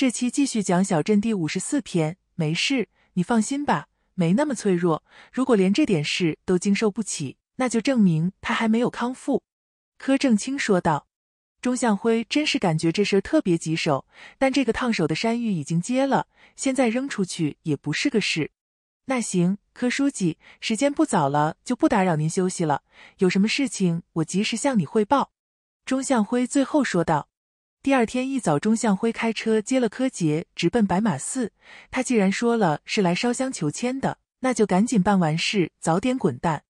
这期继续讲小镇第五十四篇。没事，你放心吧，没那么脆弱。如果连这点事都经受不起，那就证明他还没有康复。柯正清说道。钟向辉真是感觉这事特别棘手，但这个烫手的山芋已经接了，现在扔出去也不是个事。那行，柯书记，时间不早了，就不打扰您休息了。有什么事情，我及时向你汇报。钟向辉最后说道。第二天一早，钟向辉开车接了柯洁，直奔白马寺。他既然说了是来烧香求签的，那就赶紧办完事，早点滚蛋。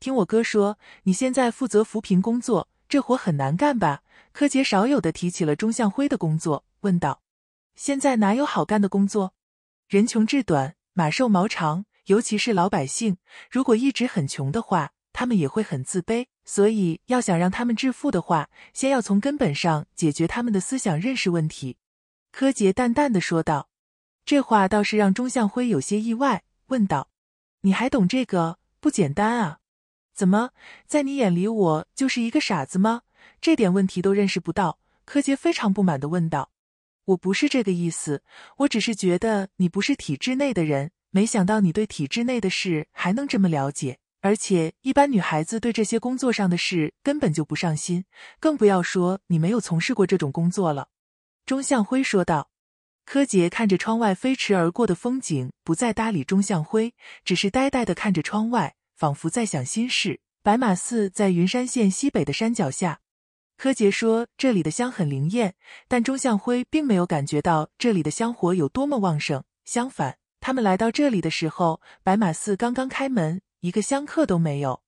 听我哥说，你现在负责扶贫工作，这活很难干吧？柯洁少有的提起了钟向辉的工作，问道：“现在哪有好干的工作？人穷志短，马瘦毛长，尤其是老百姓，如果一直很穷的话，他们也会很自卑。”所以，要想让他们致富的话，先要从根本上解决他们的思想认识问题。”柯洁淡淡的说道。这话倒是让钟向辉有些意外，问道：“你还懂这个？不简单啊！怎么，在你眼里我就是一个傻子吗？这点问题都认识不到？”柯洁非常不满的问道：“我不是这个意思，我只是觉得你不是体制内的人，没想到你对体制内的事还能这么了解。”而且一般女孩子对这些工作上的事根本就不上心，更不要说你没有从事过这种工作了。”钟向辉说道。柯洁看着窗外飞驰而过的风景，不再搭理钟向辉，只是呆呆的看着窗外，仿佛在想心事。白马寺在云山县西北的山脚下，柯洁说这里的香很灵验，但钟向辉并没有感觉到这里的香火有多么旺盛。相反，他们来到这里的时候，白马寺刚刚开门。一个香客都没有，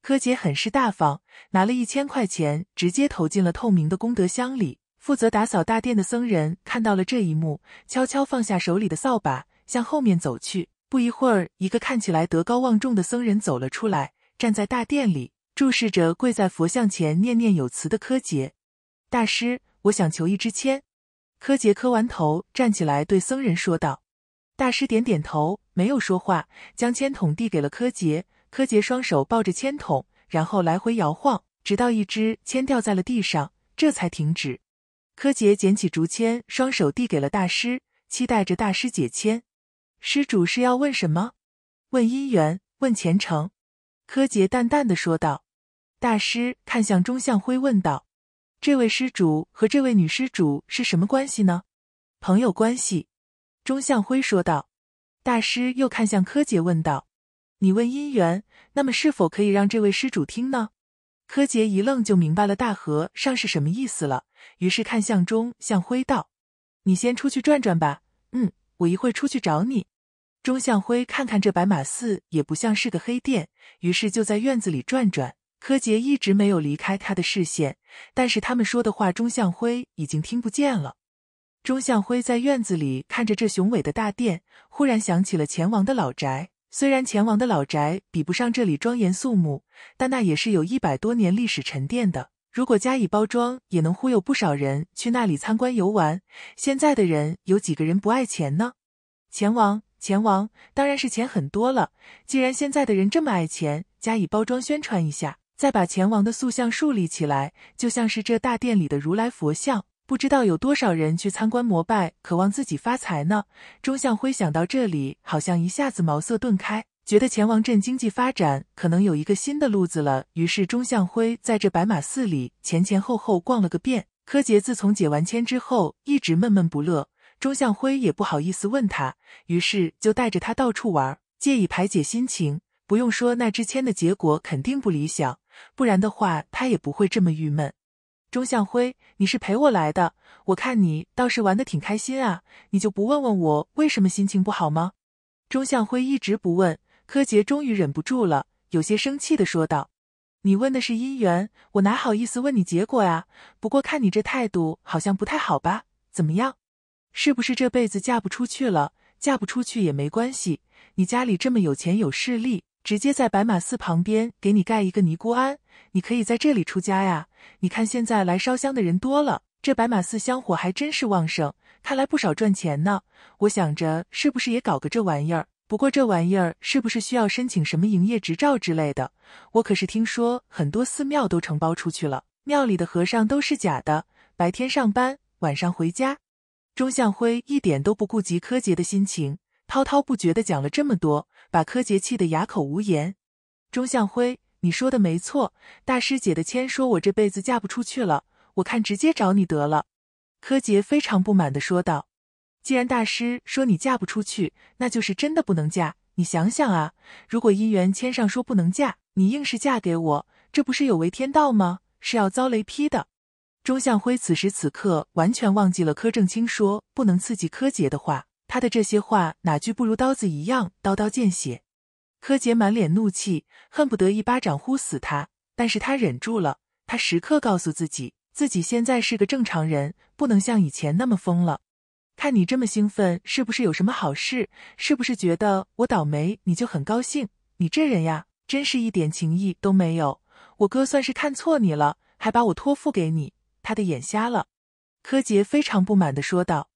柯洁很是大方，拿了一千块钱，直接投进了透明的功德箱里。负责打扫大殿的僧人看到了这一幕，悄悄放下手里的扫把，向后面走去。不一会儿，一个看起来德高望重的僧人走了出来，站在大殿里，注视着跪在佛像前念念有词的柯洁。大师，我想求一支签。柯洁磕完头，站起来对僧人说道：“大师，点点头。”没有说话，将铅筒递给了柯洁。柯洁双手抱着铅筒，然后来回摇晃，直到一支铅掉在了地上，这才停止。柯洁捡起竹签，双手递给了大师，期待着大师解签。施主是要问什么？问姻缘？问前程？柯洁淡淡的说道。大师看向钟向辉，问道：“这位施主和这位女施主是什么关系呢？”朋友关系。钟向辉说道。大师又看向柯洁问道：“你问姻缘，那么是否可以让这位施主听呢？”柯洁一愣，就明白了大和尚是什么意思了。于是看向钟向辉道：“你先出去转转吧，嗯，我一会出去找你。”钟向辉看看这白马寺也不像是个黑店，于是就在院子里转转。柯洁一直没有离开他的视线，但是他们说的话，钟向辉已经听不见了。钟向辉在院子里看着这雄伟的大殿，忽然想起了钱王的老宅。虽然钱王的老宅比不上这里庄严肃穆，但那也是有一百多年历史沉淀的。如果加以包装，也能忽悠不少人去那里参观游玩。现在的人有几个人不爱钱呢？钱王，钱王，当然是钱很多了。既然现在的人这么爱钱，加以包装宣传一下，再把钱王的塑像树立起来，就像是这大殿里的如来佛像。不知道有多少人去参观膜拜，渴望自己发财呢？钟向辉想到这里，好像一下子茅塞顿开，觉得前王镇经济发展可能有一个新的路子了。于是钟向辉在这白马寺里前前后后逛了个遍。柯洁自从解完签之后，一直闷闷不乐。钟向辉也不好意思问他，于是就带着他到处玩，借以排解心情。不用说，那支签的结果肯定不理想，不然的话，他也不会这么郁闷。钟向辉，你是陪我来的，我看你倒是玩的挺开心啊，你就不问问我为什么心情不好吗？钟向辉一直不问，柯洁终于忍不住了，有些生气的说道：“你问的是姻缘，我哪好意思问你结果啊？不过看你这态度，好像不太好吧？怎么样，是不是这辈子嫁不出去了？嫁不出去也没关系，你家里这么有钱有势力。”直接在白马寺旁边给你盖一个尼姑庵，你可以在这里出家呀。你看现在来烧香的人多了，这白马寺香火还真是旺盛，看来不少赚钱呢。我想着是不是也搞个这玩意儿？不过这玩意儿是不是需要申请什么营业执照之类的？我可是听说很多寺庙都承包出去了，庙里的和尚都是假的，白天上班，晚上回家。钟向辉一点都不顾及柯洁的心情，滔滔不绝的讲了这么多。把柯洁气得哑口无言。钟向辉，你说的没错，大师姐的签说我这辈子嫁不出去了，我看直接找你得了。柯洁非常不满的说道：“既然大师说你嫁不出去，那就是真的不能嫁。你想想啊，如果姻缘签上说不能嫁，你硬是嫁给我，这不是有违天道吗？是要遭雷劈的。”钟向辉此时此刻完全忘记了柯正清说不能刺激柯洁的话。他的这些话哪句不如刀子一样，刀刀见血。柯洁满脸怒气，恨不得一巴掌呼死他，但是他忍住了。他时刻告诉自己，自己现在是个正常人，不能像以前那么疯了。看你这么兴奋，是不是有什么好事？是不是觉得我倒霉你就很高兴？你这人呀，真是一点情义都没有。我哥算是看错你了，还把我托付给你，他的眼瞎了。柯洁非常不满的说道。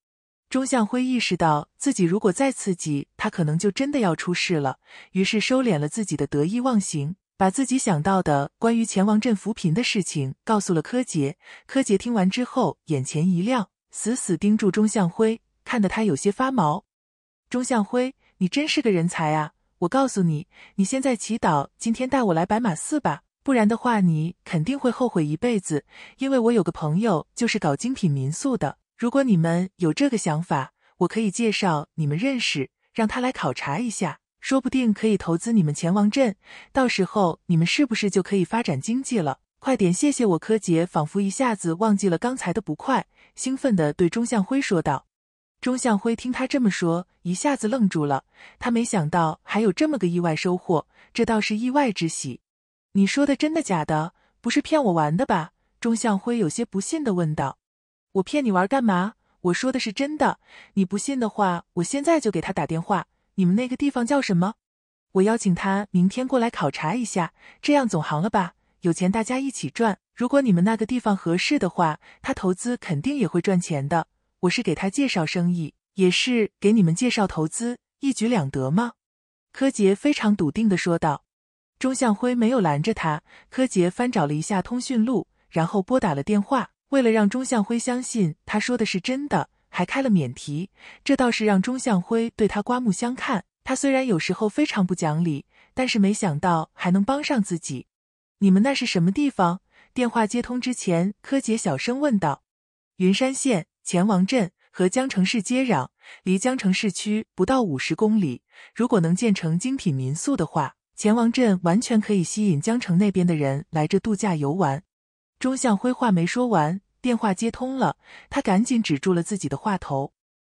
钟向辉意识到自己如果再刺激他，可能就真的要出事了，于是收敛了自己的得意忘形，把自己想到的关于前王镇扶贫的事情告诉了柯洁。柯洁听完之后，眼前一亮，死死盯住钟向辉，看得他有些发毛。钟向辉，你真是个人才啊！我告诉你，你现在祈祷今天带我来白马寺吧，不然的话你肯定会后悔一辈子，因为我有个朋友就是搞精品民宿的。如果你们有这个想法，我可以介绍你们认识，让他来考察一下，说不定可以投资你们钱王镇。到时候你们是不是就可以发展经济了？快点！谢谢我柯杰，仿佛一下子忘记了刚才的不快，兴奋地对钟向辉说道。钟向辉听他这么说，一下子愣住了，他没想到还有这么个意外收获，这倒是意外之喜。你说的真的假的？不是骗我玩的吧？钟向辉有些不信的问道。我骗你玩干嘛？我说的是真的，你不信的话，我现在就给他打电话。你们那个地方叫什么？我邀请他明天过来考察一下，这样总行了吧？有钱大家一起赚。如果你们那个地方合适的话，他投资肯定也会赚钱的。我是给他介绍生意，也是给你们介绍投资，一举两得吗？柯洁非常笃定的说道。钟向辉没有拦着他，柯洁翻找了一下通讯录，然后拨打了电话。为了让钟向辉相信他说的是真的，还开了免提，这倒是让钟向辉对他刮目相看。他虽然有时候非常不讲理，但是没想到还能帮上自己。你们那是什么地方？电话接通之前，柯姐小声问道。云山县前王镇和江城市接壤，离江城市区不到五十公里。如果能建成精品民宿的话，前王镇完全可以吸引江城那边的人来这度假游玩。钟向辉话没说完，电话接通了，他赶紧止住了自己的话头。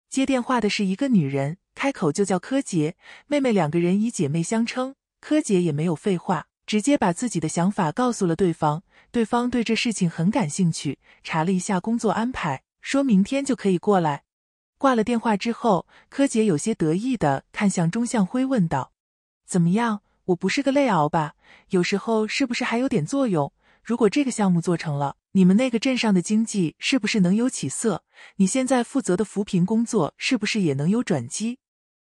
接电话的是一个女人，开口就叫柯洁，妹妹两个人以姐妹相称。柯洁也没有废话，直接把自己的想法告诉了对方。对方对这事情很感兴趣，查了一下工作安排，说明天就可以过来。挂了电话之后，柯洁有些得意地看向钟向辉，问道：“怎么样？我不是个累熬吧？有时候是不是还有点作用？”如果这个项目做成了，你们那个镇上的经济是不是能有起色？你现在负责的扶贫工作是不是也能有转机？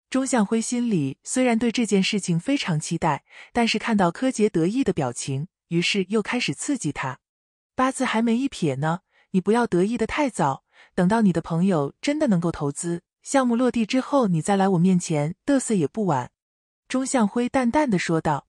钟向辉心里虽然对这件事情非常期待，但是看到柯洁得意的表情，于是又开始刺激他。八字还没一撇呢，你不要得意的太早。等到你的朋友真的能够投资项目落地之后，你再来我面前嘚瑟也不晚。”钟向辉淡淡的说道。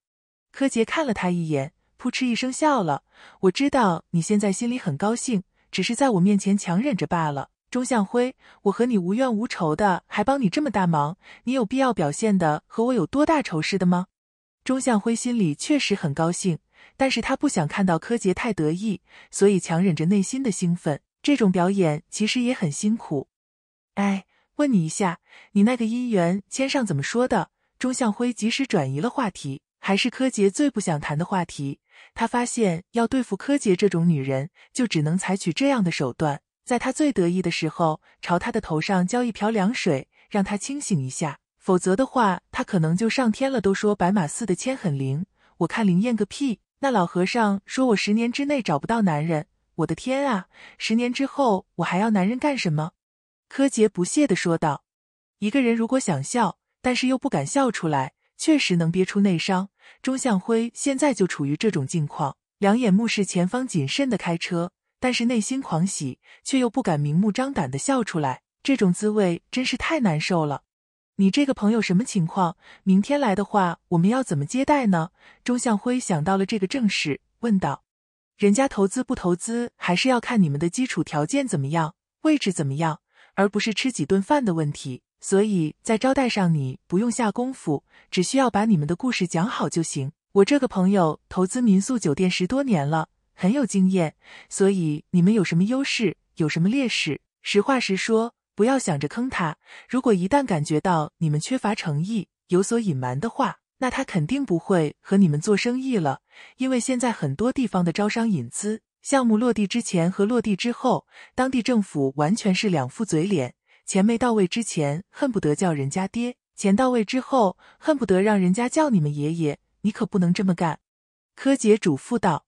柯洁看了他一眼。扑哧一声笑了。我知道你现在心里很高兴，只是在我面前强忍着罢了。钟向辉，我和你无怨无仇的，还帮你这么大忙，你有必要表现的和我有多大仇似的吗？钟向辉心里确实很高兴，但是他不想看到柯洁太得意，所以强忍着内心的兴奋。这种表演其实也很辛苦。哎，问你一下，你那个姻缘签上怎么说的？钟向辉及时转移了话题。还是柯洁最不想谈的话题。他发现要对付柯洁这种女人，就只能采取这样的手段：在她最得意的时候，朝她的头上浇一瓢凉水，让她清醒一下。否则的话，她可能就上天了。都说白马寺的签很灵，我看灵验个屁！那老和尚说我十年之内找不到男人，我的天啊，十年之后我还要男人干什么？柯洁不屑地说道：“一个人如果想笑，但是又不敢笑出来，确实能憋出内伤。”钟向辉现在就处于这种境况，两眼目视前方，谨慎的开车，但是内心狂喜，却又不敢明目张胆的笑出来，这种滋味真是太难受了。你这个朋友什么情况？明天来的话，我们要怎么接待呢？钟向辉想到了这个正事，问道：“人家投资不投资，还是要看你们的基础条件怎么样，位置怎么样，而不是吃几顿饭的问题。”所以在招待上你不用下功夫，只需要把你们的故事讲好就行。我这个朋友投资民宿酒店十多年了，很有经验。所以你们有什么优势，有什么劣势，实话实说，不要想着坑他。如果一旦感觉到你们缺乏诚意，有所隐瞒的话，那他肯定不会和你们做生意了。因为现在很多地方的招商引资项目落地之前和落地之后，当地政府完全是两副嘴脸。钱没到位之前，恨不得叫人家爹；钱到位之后，恨不得让人家叫你们爷爷。你可不能这么干。”柯洁嘱咐道，“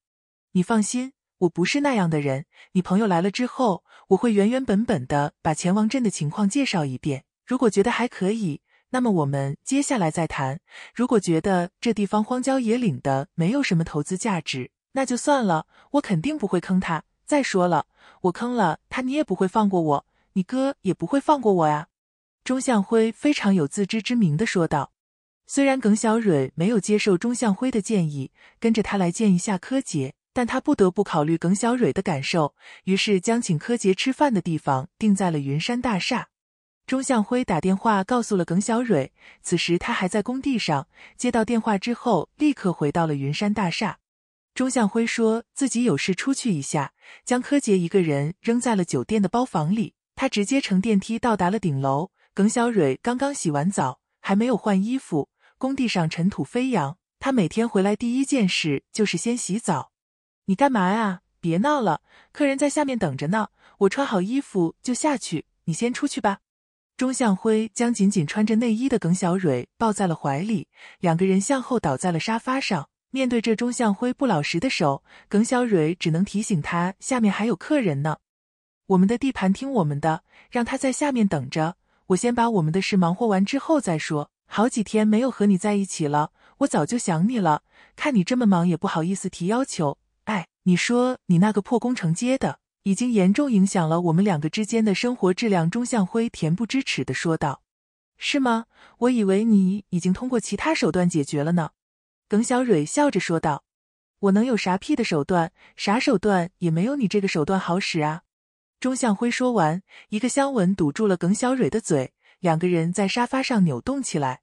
你放心，我不是那样的人。你朋友来了之后，我会原原本本的把钱王镇的情况介绍一遍。如果觉得还可以，那么我们接下来再谈；如果觉得这地方荒郊野岭的，没有什么投资价值，那就算了。我肯定不会坑他。再说了，我坑了他，你也不会放过我。”你哥也不会放过我呀！”钟向辉非常有自知之明的说道。虽然耿小蕊没有接受钟向辉的建议，跟着他来见一下柯洁，但他不得不考虑耿小蕊的感受，于是将请柯洁吃饭的地方定在了云山大厦。钟向辉打电话告诉了耿小蕊，此时他还在工地上。接到电话之后，立刻回到了云山大厦。钟向辉说自己有事出去一下，将柯洁一个人扔在了酒店的包房里。他直接乘电梯到达了顶楼。耿小蕊刚刚洗完澡，还没有换衣服。工地上尘土飞扬，他每天回来第一件事就是先洗澡。你干嘛呀？别闹了，客人在下面等着呢。我穿好衣服就下去。你先出去吧。钟向辉将紧紧穿着内衣的耿小蕊抱在了怀里，两个人向后倒在了沙发上。面对着钟向辉不老实的手，耿小蕊只能提醒他，下面还有客人呢。我们的地盘听我们的，让他在下面等着。我先把我们的事忙活完之后再说。好几天没有和你在一起了，我早就想你了。看你这么忙，也不好意思提要求。哎，你说你那个破工程接的，已经严重影响了我们两个之间的生活质量。”钟向辉恬不知耻的说道。“是吗？我以为你已经通过其他手段解决了呢。”耿小蕊笑着说道。“我能有啥屁的手段？啥手段也没有，你这个手段好使啊。”钟向辉说完，一个香吻堵住了耿小蕊的嘴，两个人在沙发上扭动起来。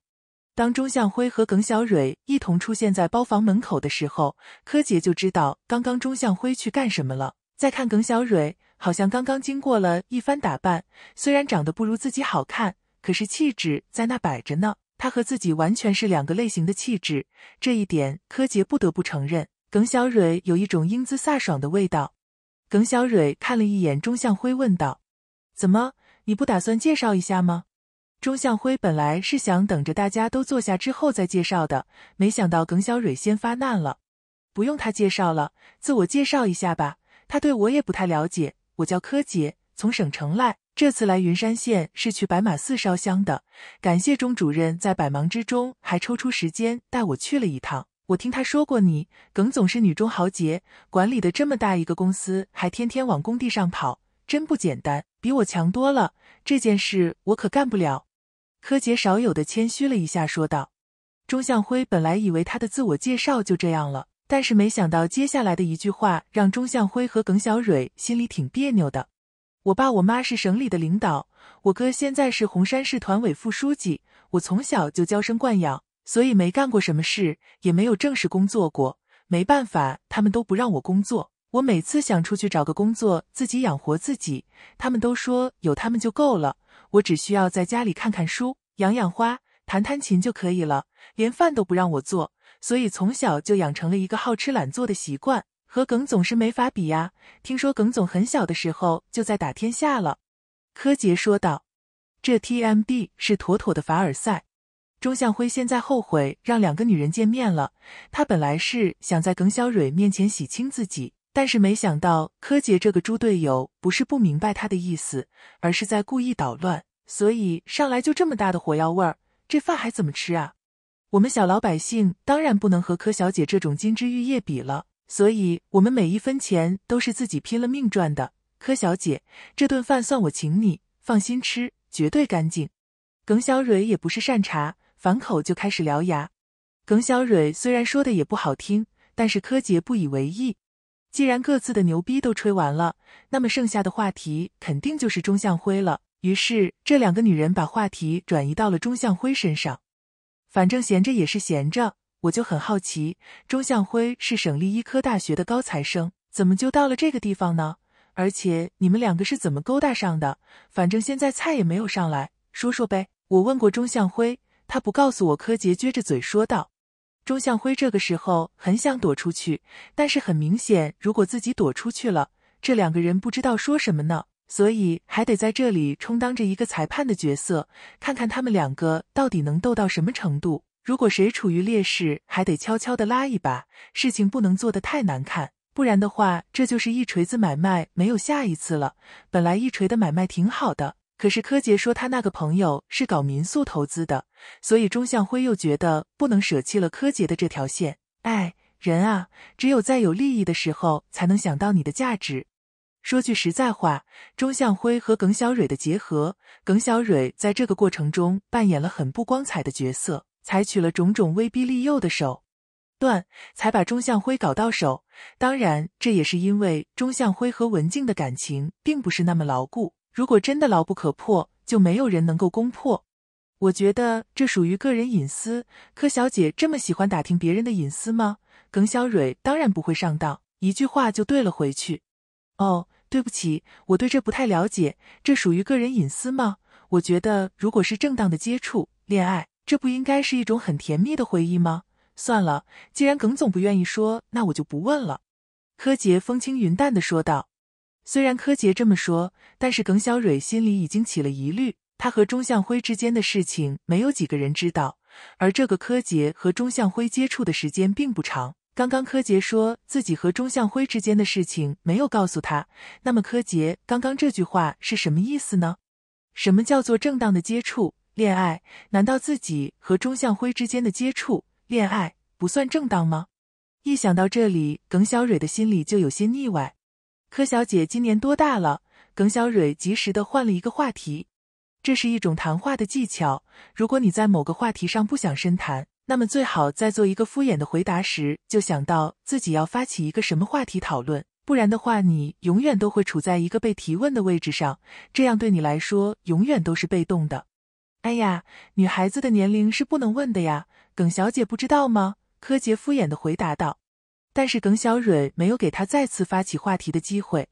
当钟向辉和耿小蕊一同出现在包房门口的时候，柯洁就知道刚刚钟向辉去干什么了。再看耿小蕊，好像刚刚经过了一番打扮，虽然长得不如自己好看，可是气质在那摆着呢。她和自己完全是两个类型的气质，这一点柯洁不得不承认。耿小蕊有一种英姿飒爽的味道。耿小蕊看了一眼钟向辉，问道：“怎么，你不打算介绍一下吗？”钟向辉本来是想等着大家都坐下之后再介绍的，没想到耿小蕊先发难了。“不用他介绍了，自我介绍一下吧。”他对我也不太了解。我叫柯洁，从省城来，这次来云山县是去白马寺烧香的。感谢钟主任在百忙之中还抽出时间带我去了一趟。我听他说过，你耿总是女中豪杰，管理的这么大一个公司，还天天往工地上跑，真不简单，比我强多了。这件事我可干不了。”柯洁少有的谦虚了一下，说道。钟向辉本来以为他的自我介绍就这样了，但是没想到接下来的一句话，让钟向辉和耿小蕊心里挺别扭的。“我爸我妈是省里的领导，我哥现在是红山市团委副书记，我从小就娇生惯养。”所以没干过什么事，也没有正式工作过，没办法，他们都不让我工作。我每次想出去找个工作，自己养活自己，他们都说有他们就够了。我只需要在家里看看书，养养花，弹弹琴就可以了，连饭都不让我做。所以从小就养成了一个好吃懒做的习惯，和耿总是没法比呀。听说耿总很小的时候就在打天下了，柯洁说道：“这 TMD 是妥妥的凡尔赛。”钟向辉现在后悔让两个女人见面了。他本来是想在耿小蕊面前洗清自己，但是没想到柯洁这个猪队友不是不明白他的意思，而是在故意捣乱。所以上来就这么大的火药味儿，这饭还怎么吃啊？我们小老百姓当然不能和柯小姐这种金枝玉叶比了，所以我们每一分钱都是自己拼了命赚的。柯小姐，这顿饭算我请你，放心吃，绝对干净。耿小蕊也不是善茬。反口就开始獠牙，耿小蕊虽然说的也不好听，但是柯洁不以为意。既然各自的牛逼都吹完了，那么剩下的话题肯定就是钟向辉了。于是这两个女人把话题转移到了钟向辉身上。反正闲着也是闲着，我就很好奇，钟向辉是省立医科大学的高材生，怎么就到了这个地方呢？而且你们两个是怎么勾搭上的？反正现在菜也没有上来说说呗。我问过钟向辉。他不告诉我，柯洁撅着嘴说道。钟向辉这个时候很想躲出去，但是很明显，如果自己躲出去了，这两个人不知道说什么呢，所以还得在这里充当着一个裁判的角色，看看他们两个到底能斗到什么程度。如果谁处于劣势，还得悄悄的拉一把，事情不能做得太难看，不然的话，这就是一锤子买卖，没有下一次了。本来一锤的买卖挺好的。可是柯洁说他那个朋友是搞民宿投资的，所以钟向辉又觉得不能舍弃了柯洁的这条线。哎，人啊，只有在有利益的时候才能想到你的价值。说句实在话，钟向辉和耿小蕊的结合，耿小蕊在这个过程中扮演了很不光彩的角色，采取了种种威逼利诱的手段，才把钟向辉搞到手。当然，这也是因为钟向辉和文静的感情并不是那么牢固。如果真的牢不可破，就没有人能够攻破。我觉得这属于个人隐私。柯小姐这么喜欢打听别人的隐私吗？耿小蕊当然不会上当，一句话就怼了回去。哦，对不起，我对这不太了解。这属于个人隐私吗？我觉得如果是正当的接触、恋爱，这不应该是一种很甜蜜的回忆吗？算了，既然耿总不愿意说，那我就不问了。柯杰风轻云淡地说道。虽然柯洁这么说，但是耿小蕊心里已经起了疑虑。他和钟向辉之间的事情没有几个人知道，而这个柯洁和钟向辉接触的时间并不长。刚刚柯洁说自己和钟向辉之间的事情没有告诉他，那么柯洁刚刚这句话是什么意思呢？什么叫做正当的接触恋爱？难道自己和钟向辉之间的接触恋爱不算正当吗？一想到这里，耿小蕊的心里就有些腻歪。柯小姐今年多大了？耿小蕊及时的换了一个话题，这是一种谈话的技巧。如果你在某个话题上不想深谈，那么最好在做一个敷衍的回答时，就想到自己要发起一个什么话题讨论，不然的话，你永远都会处在一个被提问的位置上，这样对你来说永远都是被动的。哎呀，女孩子的年龄是不能问的呀，耿小姐不知道吗？柯洁敷衍的回答道。但是耿小蕊没有给他再次发起话题的机会。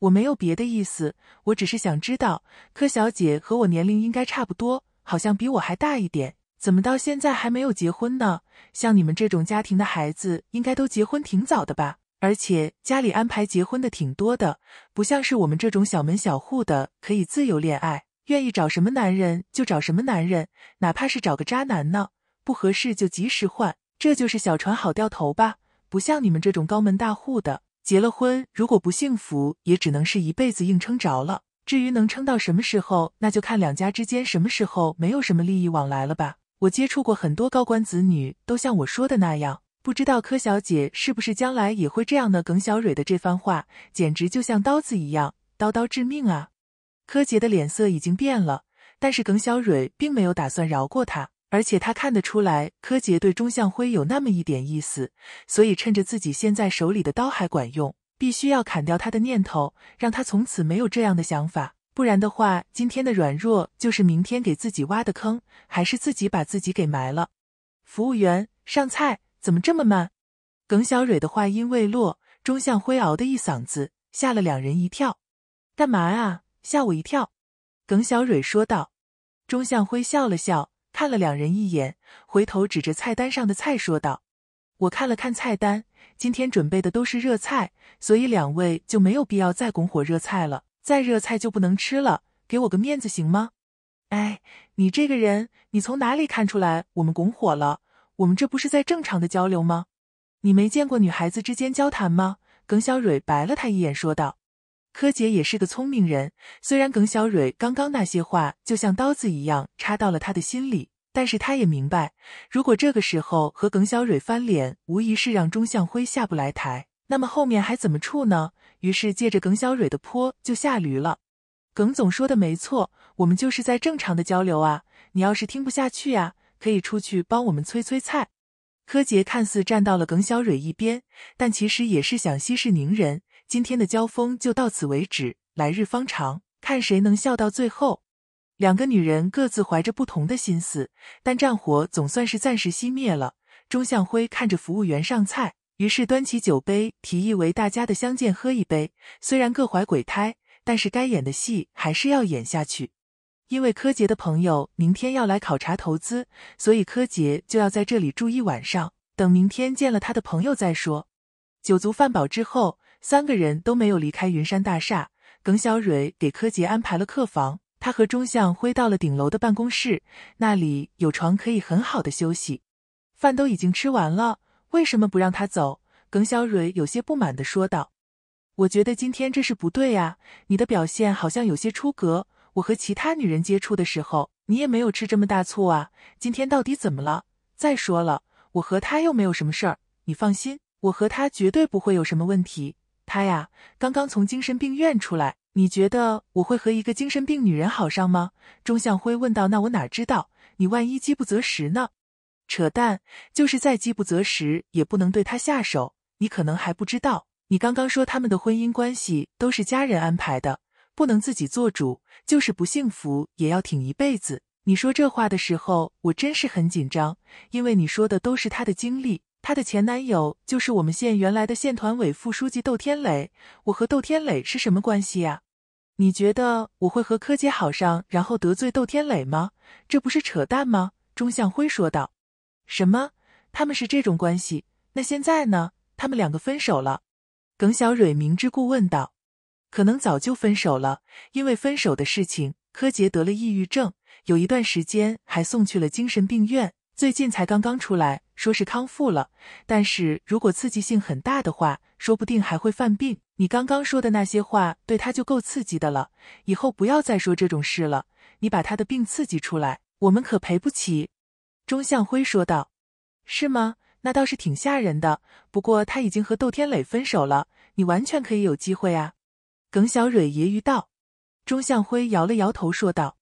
我没有别的意思，我只是想知道，柯小姐和我年龄应该差不多，好像比我还大一点，怎么到现在还没有结婚呢？像你们这种家庭的孩子，应该都结婚挺早的吧？而且家里安排结婚的挺多的，不像是我们这种小门小户的，可以自由恋爱，愿意找什么男人就找什么男人，哪怕是找个渣男呢，不合适就及时换，这就是小船好掉头吧？不像你们这种高门大户的，结了婚如果不幸福，也只能是一辈子硬撑着了。至于能撑到什么时候，那就看两家之间什么时候没有什么利益往来了吧。我接触过很多高官子女，都像我说的那样。不知道柯小姐是不是将来也会这样的？耿小蕊的这番话简直就像刀子一样，刀刀致命啊！柯洁的脸色已经变了，但是耿小蕊并没有打算饶过他。而且他看得出来，柯洁对钟向辉有那么一点意思，所以趁着自己现在手里的刀还管用，必须要砍掉他的念头，让他从此没有这样的想法。不然的话，今天的软弱就是明天给自己挖的坑，还是自己把自己给埋了。服务员上菜怎么这么慢？耿小蕊的话音未落，钟向辉嗷的一嗓子，吓了两人一跳。“干嘛啊？吓我一跳！”耿小蕊说道。钟向辉笑了笑。看了两人一眼，回头指着菜单上的菜说道：“我看了看菜单，今天准备的都是热菜，所以两位就没有必要再拱火热菜了。再热菜就不能吃了，给我个面子行吗？”哎，你这个人，你从哪里看出来我们拱火了？我们这不是在正常的交流吗？你没见过女孩子之间交谈吗？”耿小蕊白了他一眼说道。柯洁也是个聪明人，虽然耿小蕊刚刚那些话就像刀子一样插到了他的心里，但是他也明白，如果这个时候和耿小蕊翻脸，无疑是让钟向辉下不来台，那么后面还怎么处呢？于是借着耿小蕊的坡就下驴了。耿总说的没错，我们就是在正常的交流啊，你要是听不下去啊，可以出去帮我们催催菜。柯洁看似站到了耿小蕊一边，但其实也是想息事宁人。今天的交锋就到此为止，来日方长，看谁能笑到最后。两个女人各自怀着不同的心思，但战火总算是暂时熄灭了。钟向辉看着服务员上菜，于是端起酒杯，提议为大家的相见喝一杯。虽然各怀鬼胎，但是该演的戏还是要演下去。因为柯洁的朋友明天要来考察投资，所以柯洁就要在这里住一晚上，等明天见了他的朋友再说。酒足饭饱之后。三个人都没有离开云山大厦。耿小蕊给柯洁安排了客房，他和钟向辉到了顶楼的办公室，那里有床可以很好的休息。饭都已经吃完了，为什么不让他走？耿小蕊有些不满的说道：“我觉得今天这事不对呀，你的表现好像有些出格。我和其他女人接触的时候，你也没有吃这么大醋啊。今天到底怎么了？再说了，我和他又没有什么事儿，你放心，我和他绝对不会有什么问题。”他呀，刚刚从精神病院出来。你觉得我会和一个精神病女人好上吗？钟向辉问道。那我哪知道？你万一饥不择食呢？扯淡，就是再饥不择食，也不能对他下手。你可能还不知道，你刚刚说他们的婚姻关系都是家人安排的，不能自己做主，就是不幸福也要挺一辈子。你说这话的时候，我真是很紧张，因为你说的都是他的经历。她的前男友就是我们县原来的县团委副书记窦天磊。我和窦天磊是什么关系呀？你觉得我会和柯洁好上，然后得罪窦天磊吗？这不是扯淡吗？钟向辉说道。什么？他们是这种关系？那现在呢？他们两个分手了？耿小蕊明知故问道。可能早就分手了，因为分手的事情，柯洁得了抑郁症，有一段时间还送去了精神病院。最近才刚刚出来，说是康复了，但是如果刺激性很大的话，说不定还会犯病。你刚刚说的那些话，对他就够刺激的了。以后不要再说这种事了，你把他的病刺激出来，我们可赔不起。”钟向辉说道。“是吗？那倒是挺吓人的。不过他已经和窦天磊分手了，你完全可以有机会啊。”耿小蕊揶揄道。钟向辉摇了摇头说道：“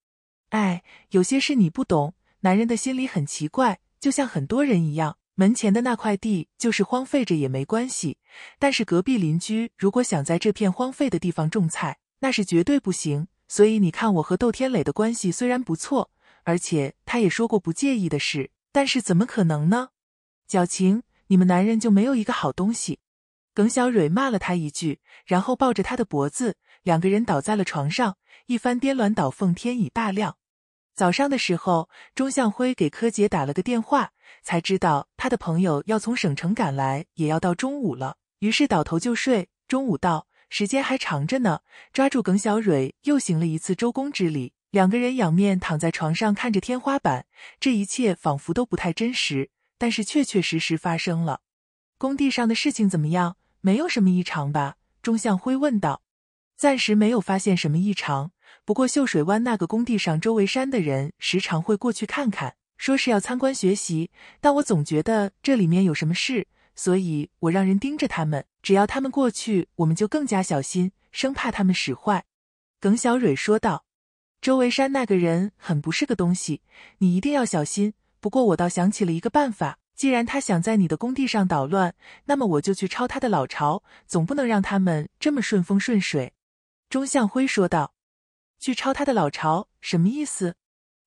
哎，有些事你不懂。”男人的心里很奇怪，就像很多人一样，门前的那块地就是荒废着也没关系。但是隔壁邻居如果想在这片荒废的地方种菜，那是绝对不行。所以你看，我和窦天磊的关系虽然不错，而且他也说过不介意的事，但是怎么可能呢？矫情，你们男人就没有一个好东西？耿小蕊骂了他一句，然后抱着他的脖子，两个人倒在了床上，一番颠鸾倒凤，天已大亮。早上的时候，钟向辉给柯洁打了个电话，才知道他的朋友要从省城赶来，也要到中午了。于是倒头就睡。中午到，时间还长着呢。抓住耿小蕊，又行了一次周公之礼。两个人仰面躺在床上，看着天花板。这一切仿佛都不太真实，但是确确实实发生了。工地上的事情怎么样？没有什么异常吧？钟向辉问道。暂时没有发现什么异常。不过秀水湾那个工地上，周围山的人时常会过去看看，说是要参观学习。但我总觉得这里面有什么事，所以我让人盯着他们，只要他们过去，我们就更加小心，生怕他们使坏。”耿小蕊说道，“周围山那个人很不是个东西，你一定要小心。不过我倒想起了一个办法，既然他想在你的工地上捣乱，那么我就去抄他的老巢，总不能让他们这么顺风顺水。”钟向辉说道。去抄他的老巢，什么意思？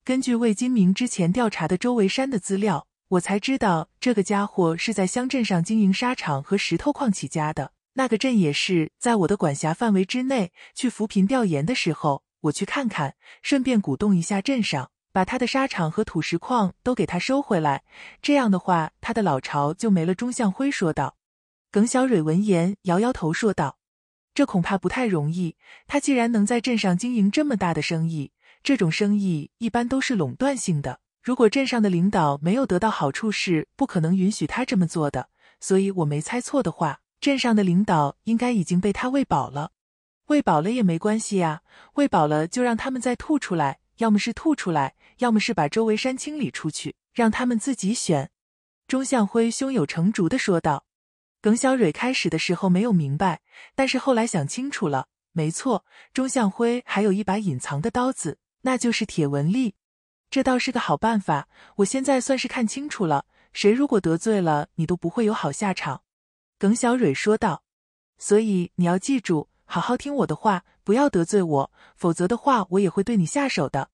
根据魏金明之前调查的周围山的资料，我才知道这个家伙是在乡镇上经营沙场和石头矿起家的。那个镇也是在我的管辖范围之内。去扶贫调研的时候，我去看看，顺便鼓动一下镇上，把他的沙场和土石矿都给他收回来。这样的话，他的老巢就没了。”钟向辉说道。耿小蕊闻言摇摇头说道。这恐怕不太容易。他既然能在镇上经营这么大的生意，这种生意一般都是垄断性的。如果镇上的领导没有得到好处，是不可能允许他这么做的。所以，我没猜错的话，镇上的领导应该已经被他喂饱了。喂饱了也没关系呀，喂饱了就让他们再吐出来，要么是吐出来，要么是把周围山清理出去，让他们自己选。钟向辉胸有成竹地说道。耿小蕊开始的时候没有明白，但是后来想清楚了。没错，钟向辉还有一把隐藏的刀子，那就是铁文丽。这倒是个好办法。我现在算是看清楚了，谁如果得罪了你都不会有好下场。耿小蕊说道。所以你要记住，好好听我的话，不要得罪我，否则的话我也会对你下手的。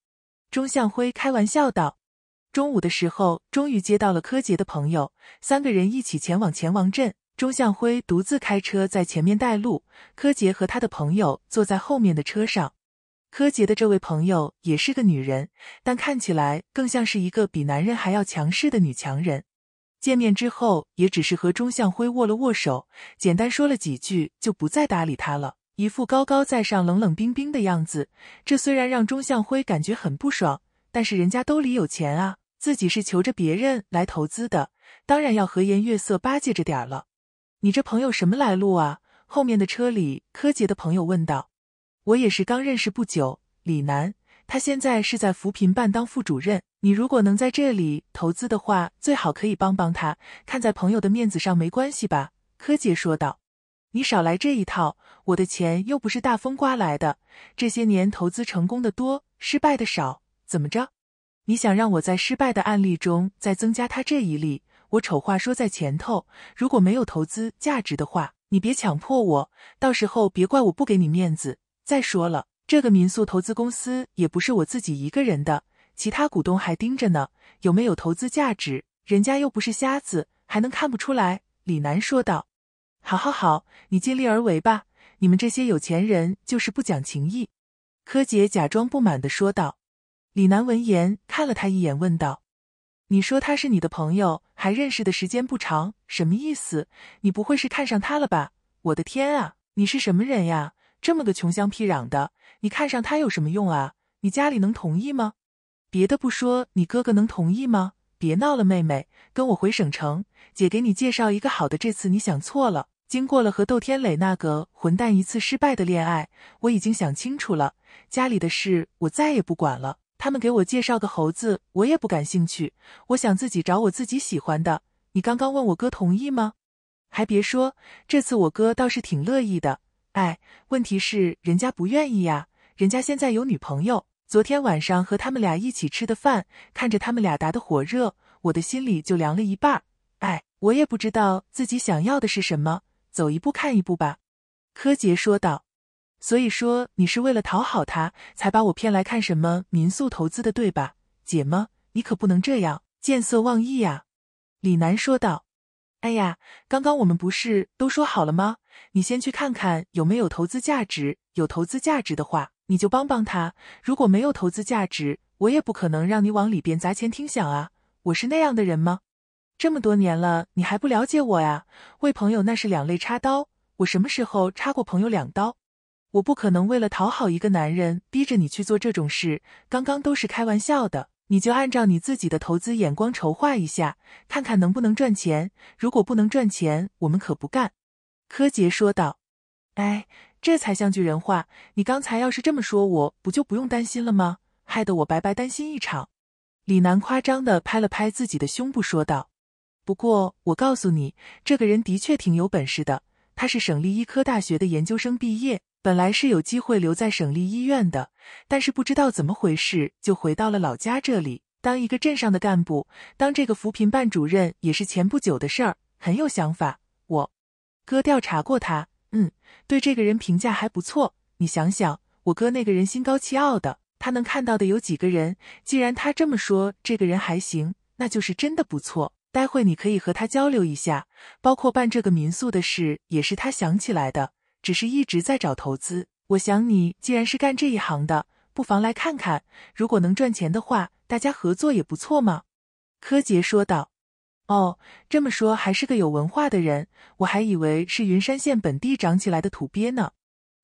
钟向辉开玩笑道。中午的时候，终于接到了柯洁的朋友，三个人一起前往前王镇。钟向辉独自开车在前面带路，柯洁和他的朋友坐在后面的车上。柯洁的这位朋友也是个女人，但看起来更像是一个比男人还要强势的女强人。见面之后，也只是和钟向辉握了握手，简单说了几句，就不再搭理他了，一副高高在上、冷冷冰冰的样子。这虽然让钟向辉感觉很不爽，但是人家兜里有钱啊，自己是求着别人来投资的，当然要和颜悦色、巴结着点了。你这朋友什么来路啊？后面的车里，柯洁的朋友问道。我也是刚认识不久，李楠，他现在是在扶贫办当副主任。你如果能在这里投资的话，最好可以帮帮他。看在朋友的面子上，没关系吧？柯洁说道。你少来这一套，我的钱又不是大风刮来的。这些年投资成功的多，失败的少。怎么着？你想让我在失败的案例中再增加他这一例？我丑话说在前头，如果没有投资价值的话，你别强迫我，到时候别怪我不给你面子。再说了，这个民宿投资公司也不是我自己一个人的，其他股东还盯着呢。有没有投资价值，人家又不是瞎子，还能看不出来？李楠说道。好，好，好，你尽力而为吧。你们这些有钱人就是不讲情义。”柯洁假装不满的说道。李楠闻言看了他一眼，问道。你说他是你的朋友，还认识的时间不长，什么意思？你不会是看上他了吧？我的天啊，你是什么人呀？这么个穷乡僻壤的，你看上他有什么用啊？你家里能同意吗？别的不说，你哥哥能同意吗？别闹了，妹妹，跟我回省城，姐给你介绍一个好的。这次你想错了。经过了和窦天磊那个混蛋一次失败的恋爱，我已经想清楚了，家里的事我再也不管了。他们给我介绍个猴子，我也不感兴趣。我想自己找我自己喜欢的。你刚刚问我哥同意吗？还别说，这次我哥倒是挺乐意的。哎，问题是人家不愿意呀，人家现在有女朋友。昨天晚上和他们俩一起吃的饭，看着他们俩打得火热，我的心里就凉了一半。哎，我也不知道自己想要的是什么，走一步看一步吧。”柯洁说道。所以说，你是为了讨好他，才把我骗来看什么民宿投资的，对吧，姐吗？你可不能这样见色忘义呀！”李楠说道。“哎呀，刚刚我们不是都说好了吗？你先去看看有没有投资价值，有投资价值的话，你就帮帮他；如果没有投资价值，我也不可能让你往里边砸钱听响啊！我是那样的人吗？这么多年了，你还不了解我呀？为朋友那是两肋插刀，我什么时候插过朋友两刀？”我不可能为了讨好一个男人，逼着你去做这种事。刚刚都是开玩笑的，你就按照你自己的投资眼光筹划一下，看看能不能赚钱。如果不能赚钱，我们可不干。”柯洁说道。“哎，这才像句人话！你刚才要是这么说，我不就不用担心了吗？害得我白白担心一场。”李楠夸张的拍了拍自己的胸部说道。“不过我告诉你，这个人的确挺有本事的，他是省立医科大学的研究生毕业。”本来是有机会留在省立医院的，但是不知道怎么回事就回到了老家这里，当一个镇上的干部，当这个扶贫办主任也是前不久的事儿，很有想法。我哥调查过他，嗯，对这个人评价还不错。你想想，我哥那个人心高气傲的，他能看到的有几个人？既然他这么说这个人还行，那就是真的不错。待会你可以和他交流一下，包括办这个民宿的事也是他想起来的。只是一直在找投资，我想你既然是干这一行的，不妨来看看。如果能赚钱的话，大家合作也不错嘛。”柯洁说道。“哦，这么说还是个有文化的人，我还以为是云山县本地长起来的土鳖呢。”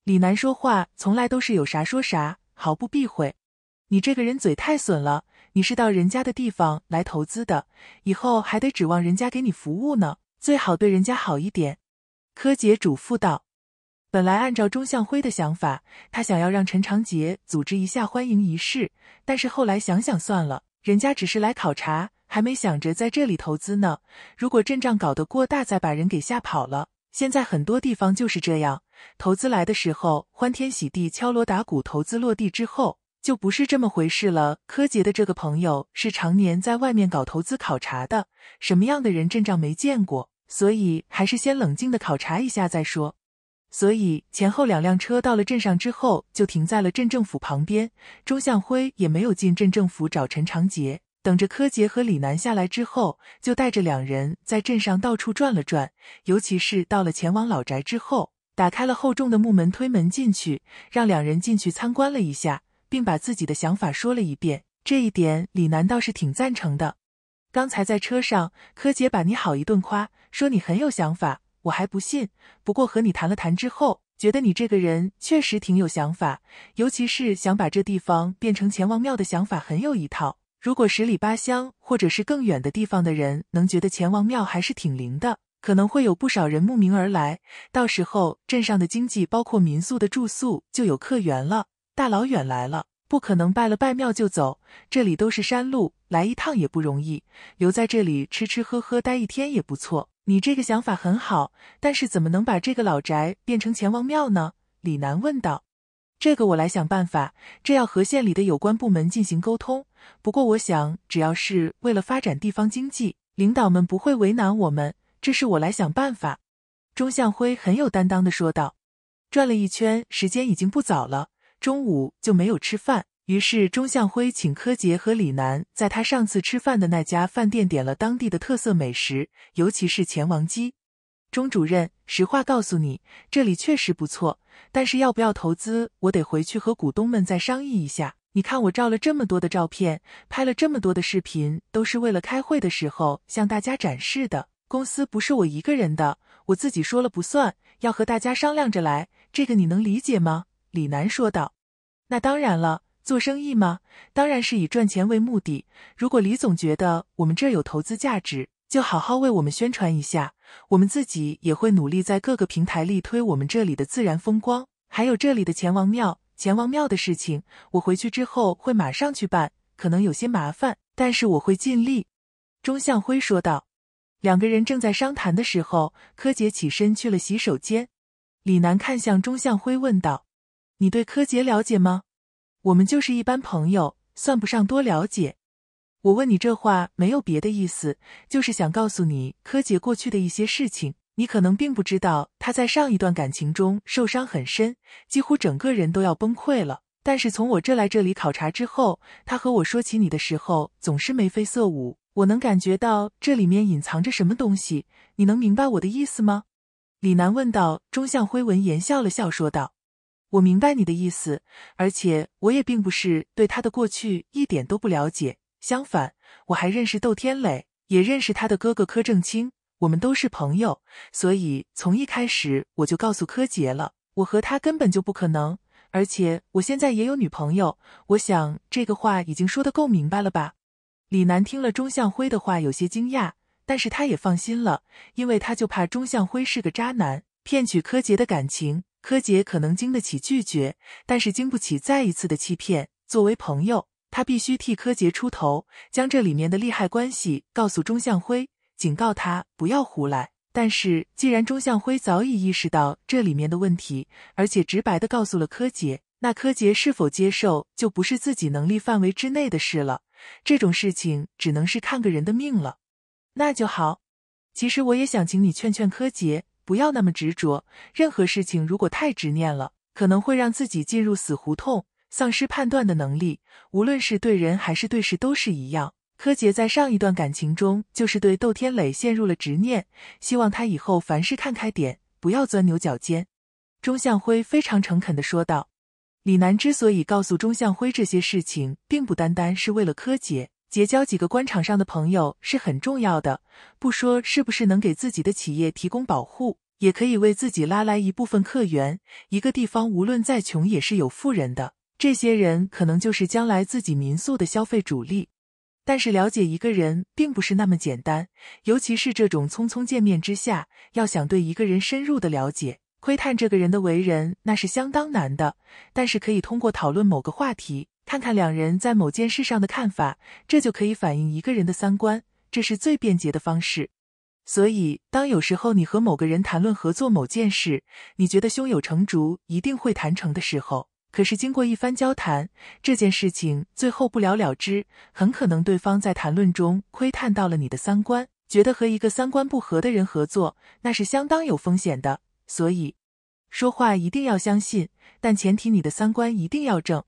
李楠说话从来都是有啥说啥，毫不避讳。“你这个人嘴太损了，你是到人家的地方来投资的，以后还得指望人家给你服务呢，最好对人家好一点。”柯洁嘱咐道。本来按照钟向辉的想法，他想要让陈长杰组织一下欢迎仪式，但是后来想想算了，人家只是来考察，还没想着在这里投资呢。如果阵仗搞得过大，再把人给吓跑了。现在很多地方就是这样，投资来的时候欢天喜地敲锣打鼓，投资落地之后就不是这么回事了。柯洁的这个朋友是常年在外面搞投资考察的，什么样的人阵仗没见过，所以还是先冷静的考察一下再说。所以前后两辆车到了镇上之后，就停在了镇政府旁边。钟向辉也没有进镇政府找陈长杰，等着柯杰和李楠下来之后，就带着两人在镇上到处转了转。尤其是到了前往老宅之后，打开了厚重的木门，推门进去，让两人进去参观了一下，并把自己的想法说了一遍。这一点李楠倒是挺赞成的。刚才在车上，柯杰把你好一顿夸，说你很有想法。我还不信，不过和你谈了谈之后，觉得你这个人确实挺有想法，尤其是想把这地方变成钱王庙的想法很有一套。如果十里八乡或者是更远的地方的人能觉得钱王庙还是挺灵的，可能会有不少人慕名而来。到时候镇上的经济，包括民宿的住宿，就有客源了。大老远来了，不可能拜了拜庙就走。这里都是山路，来一趟也不容易，留在这里吃吃喝喝待一天也不错。你这个想法很好，但是怎么能把这个老宅变成钱王庙呢？李楠问道。这个我来想办法，这要和县里的有关部门进行沟通。不过我想，只要是为了发展地方经济，领导们不会为难我们。这是我来想办法。钟向辉很有担当的说道。转了一圈，时间已经不早了，中午就没有吃饭。于是钟向辉请柯洁和李楠在他上次吃饭的那家饭店点了当地的特色美食，尤其是前王鸡。钟主任，实话告诉你，这里确实不错。但是要不要投资，我得回去和股东们再商议一下。你看，我照了这么多的照片，拍了这么多的视频，都是为了开会的时候向大家展示的。公司不是我一个人的，我自己说了不算，要和大家商量着来。这个你能理解吗？李楠说道。那当然了。做生意吗？当然是以赚钱为目的。如果李总觉得我们这有投资价值，就好好为我们宣传一下。我们自己也会努力在各个平台力推我们这里的自然风光，还有这里的钱王庙。钱王庙的事情，我回去之后会马上去办，可能有些麻烦，但是我会尽力。”钟向辉说道。两个人正在商谈的时候，柯洁起身去了洗手间。李楠看向钟向辉问道：“你对柯洁了解吗？”我们就是一般朋友，算不上多了解。我问你这话没有别的意思，就是想告诉你柯洁过去的一些事情。你可能并不知道他在上一段感情中受伤很深，几乎整个人都要崩溃了。但是从我这来这里考察之后，他和我说起你的时候总是眉飞色舞，我能感觉到这里面隐藏着什么东西。你能明白我的意思吗？李楠问道。钟向辉闻言笑了笑，说道。我明白你的意思，而且我也并不是对他的过去一点都不了解。相反，我还认识窦天磊，也认识他的哥哥柯正清，我们都是朋友。所以从一开始我就告诉柯杰了，我和他根本就不可能。而且我现在也有女朋友，我想这个话已经说得够明白了吧？李楠听了钟向辉的话，有些惊讶，但是他也放心了，因为他就怕钟向辉是个渣男，骗取柯洁的感情。柯洁可能经得起拒绝，但是经不起再一次的欺骗。作为朋友，他必须替柯杰出头，将这里面的利害关系告诉钟向辉，警告他不要胡来。但是，既然钟向辉早已意识到这里面的问题，而且直白的告诉了柯洁，那柯洁是否接受，就不是自己能力范围之内的事了。这种事情只能是看个人的命了。那就好。其实我也想请你劝劝柯洁，不要那么执着，任何事情如果太执念了，可能会让自己进入死胡同，丧失判断的能力。无论是对人还是对事都是一样。柯洁在上一段感情中就是对窦天磊陷入了执念，希望他以后凡事看开点，不要钻牛角尖。钟向辉非常诚恳的说道：“李楠之所以告诉钟向辉这些事情，并不单单是为了柯洁，结交几个官场上的朋友是很重要的，不说是不是能给自己的企业提供保护。”也可以为自己拉来一部分客源。一个地方无论再穷，也是有富人的，这些人可能就是将来自己民宿的消费主力。但是了解一个人并不是那么简单，尤其是这种匆匆见面之下，要想对一个人深入的了解，窥探这个人的为人，那是相当难的。但是可以通过讨论某个话题，看看两人在某件事上的看法，这就可以反映一个人的三观，这是最便捷的方式。所以，当有时候你和某个人谈论合作某件事，你觉得胸有成竹，一定会谈成的时候，可是经过一番交谈，这件事情最后不了了之，很可能对方在谈论中窥探到了你的三观，觉得和一个三观不合的人合作，那是相当有风险的。所以，说话一定要相信，但前提你的三观一定要正。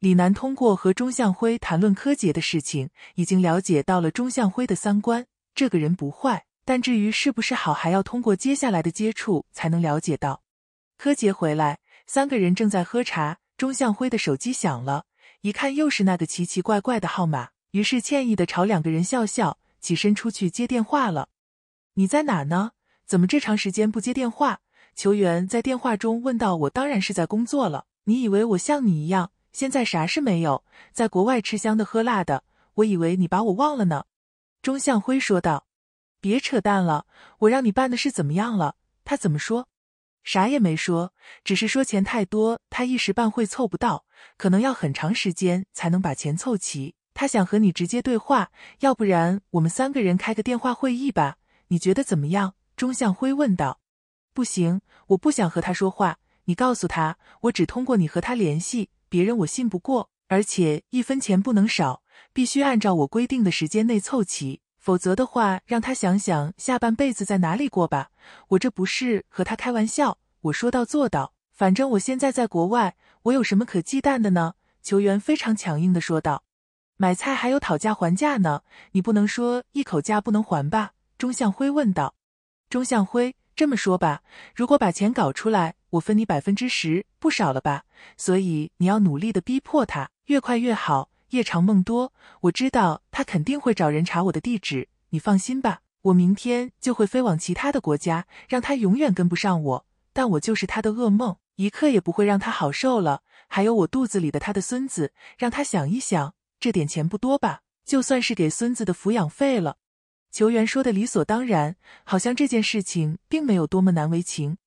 李楠通过和钟向辉谈论柯洁的事情，已经了解到了钟向辉的三观，这个人不坏。但至于是不是好，还要通过接下来的接触才能了解到。柯杰回来，三个人正在喝茶。钟向辉的手机响了，一看又是那个奇奇怪怪的号码，于是歉意的朝两个人笑笑，起身出去接电话了。你在哪呢？怎么这长时间不接电话？球员在电话中问到。我当然是在工作了。你以为我像你一样，现在啥事没有，在国外吃香的喝辣的？我以为你把我忘了呢。钟向辉说道。别扯淡了，我让你办的事怎么样了？他怎么说？啥也没说，只是说钱太多，他一时半会凑不到，可能要很长时间才能把钱凑齐。他想和你直接对话，要不然我们三个人开个电话会议吧？你觉得怎么样？钟向辉问道。不行，我不想和他说话。你告诉他，我只通过你和他联系，别人我信不过。而且一分钱不能少，必须按照我规定的时间内凑齐。否则的话，让他想想下半辈子在哪里过吧。我这不是和他开玩笑，我说到做到。反正我现在在国外，我有什么可忌惮的呢？球员非常强硬的说道。买菜还有讨价还价呢，你不能说一口价不能还吧？钟向辉问道。钟向辉这么说吧，如果把钱搞出来，我分你百分之十，不少了吧？所以你要努力的逼迫他，越快越好。夜长梦多，我知道他肯定会找人查我的地址。你放心吧，我明天就会飞往其他的国家，让他永远跟不上我。但我就是他的噩梦，一刻也不会让他好受了。还有我肚子里的他的孙子，让他想一想，这点钱不多吧？就算是给孙子的抚养费了。球员说的理所当然，好像这件事情并没有多么难为情。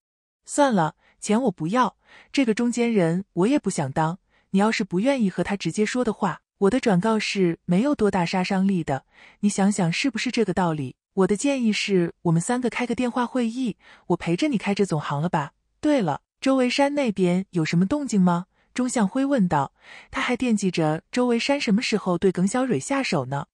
算了，钱我不要，这个中间人我也不想当。你要是不愿意和他直接说的话。我的转告是没有多大杀伤力的，你想想是不是这个道理？我的建议是我们三个开个电话会议，我陪着你开这总行了吧？对了，周维山那边有什么动静吗？钟向辉问道。他还惦记着周维山什么时候对耿小蕊下手呢？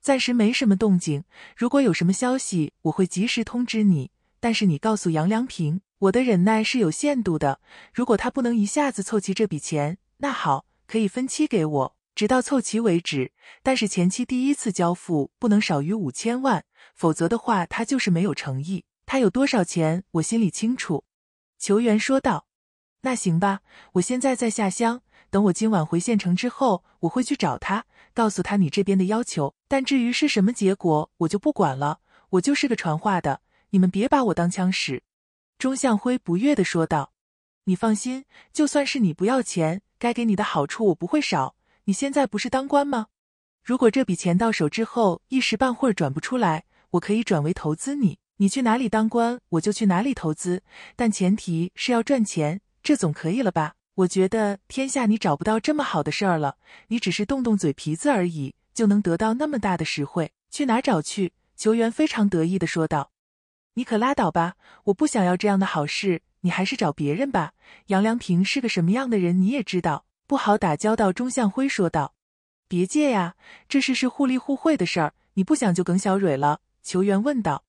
暂时没什么动静，如果有什么消息，我会及时通知你。但是你告诉杨良平，我的忍耐是有限度的，如果他不能一下子凑齐这笔钱，那好，可以分期给我。直到凑齐为止，但是前期第一次交付不能少于五千万，否则的话他就是没有诚意。他有多少钱，我心里清楚。”球员说道，“那行吧，我现在在下乡，等我今晚回县城之后，我会去找他，告诉他你这边的要求。但至于是什么结果，我就不管了，我就是个传话的，你们别把我当枪使。”钟向辉不悦的说道，“你放心，就算是你不要钱，该给你的好处我不会少。”你现在不是当官吗？如果这笔钱到手之后一时半会儿转不出来，我可以转为投资你。你去哪里当官，我就去哪里投资。但前提是要赚钱，这总可以了吧？我觉得天下你找不到这么好的事儿了。你只是动动嘴皮子而已，就能得到那么大的实惠，去哪找去？球员非常得意地说道：“你可拉倒吧，我不想要这样的好事，你还是找别人吧。杨良平是个什么样的人，你也知道。”不好打交道，钟向辉说道：“别介呀，这事是互利互惠的事儿，你不想救耿小蕊了？”球员问道：“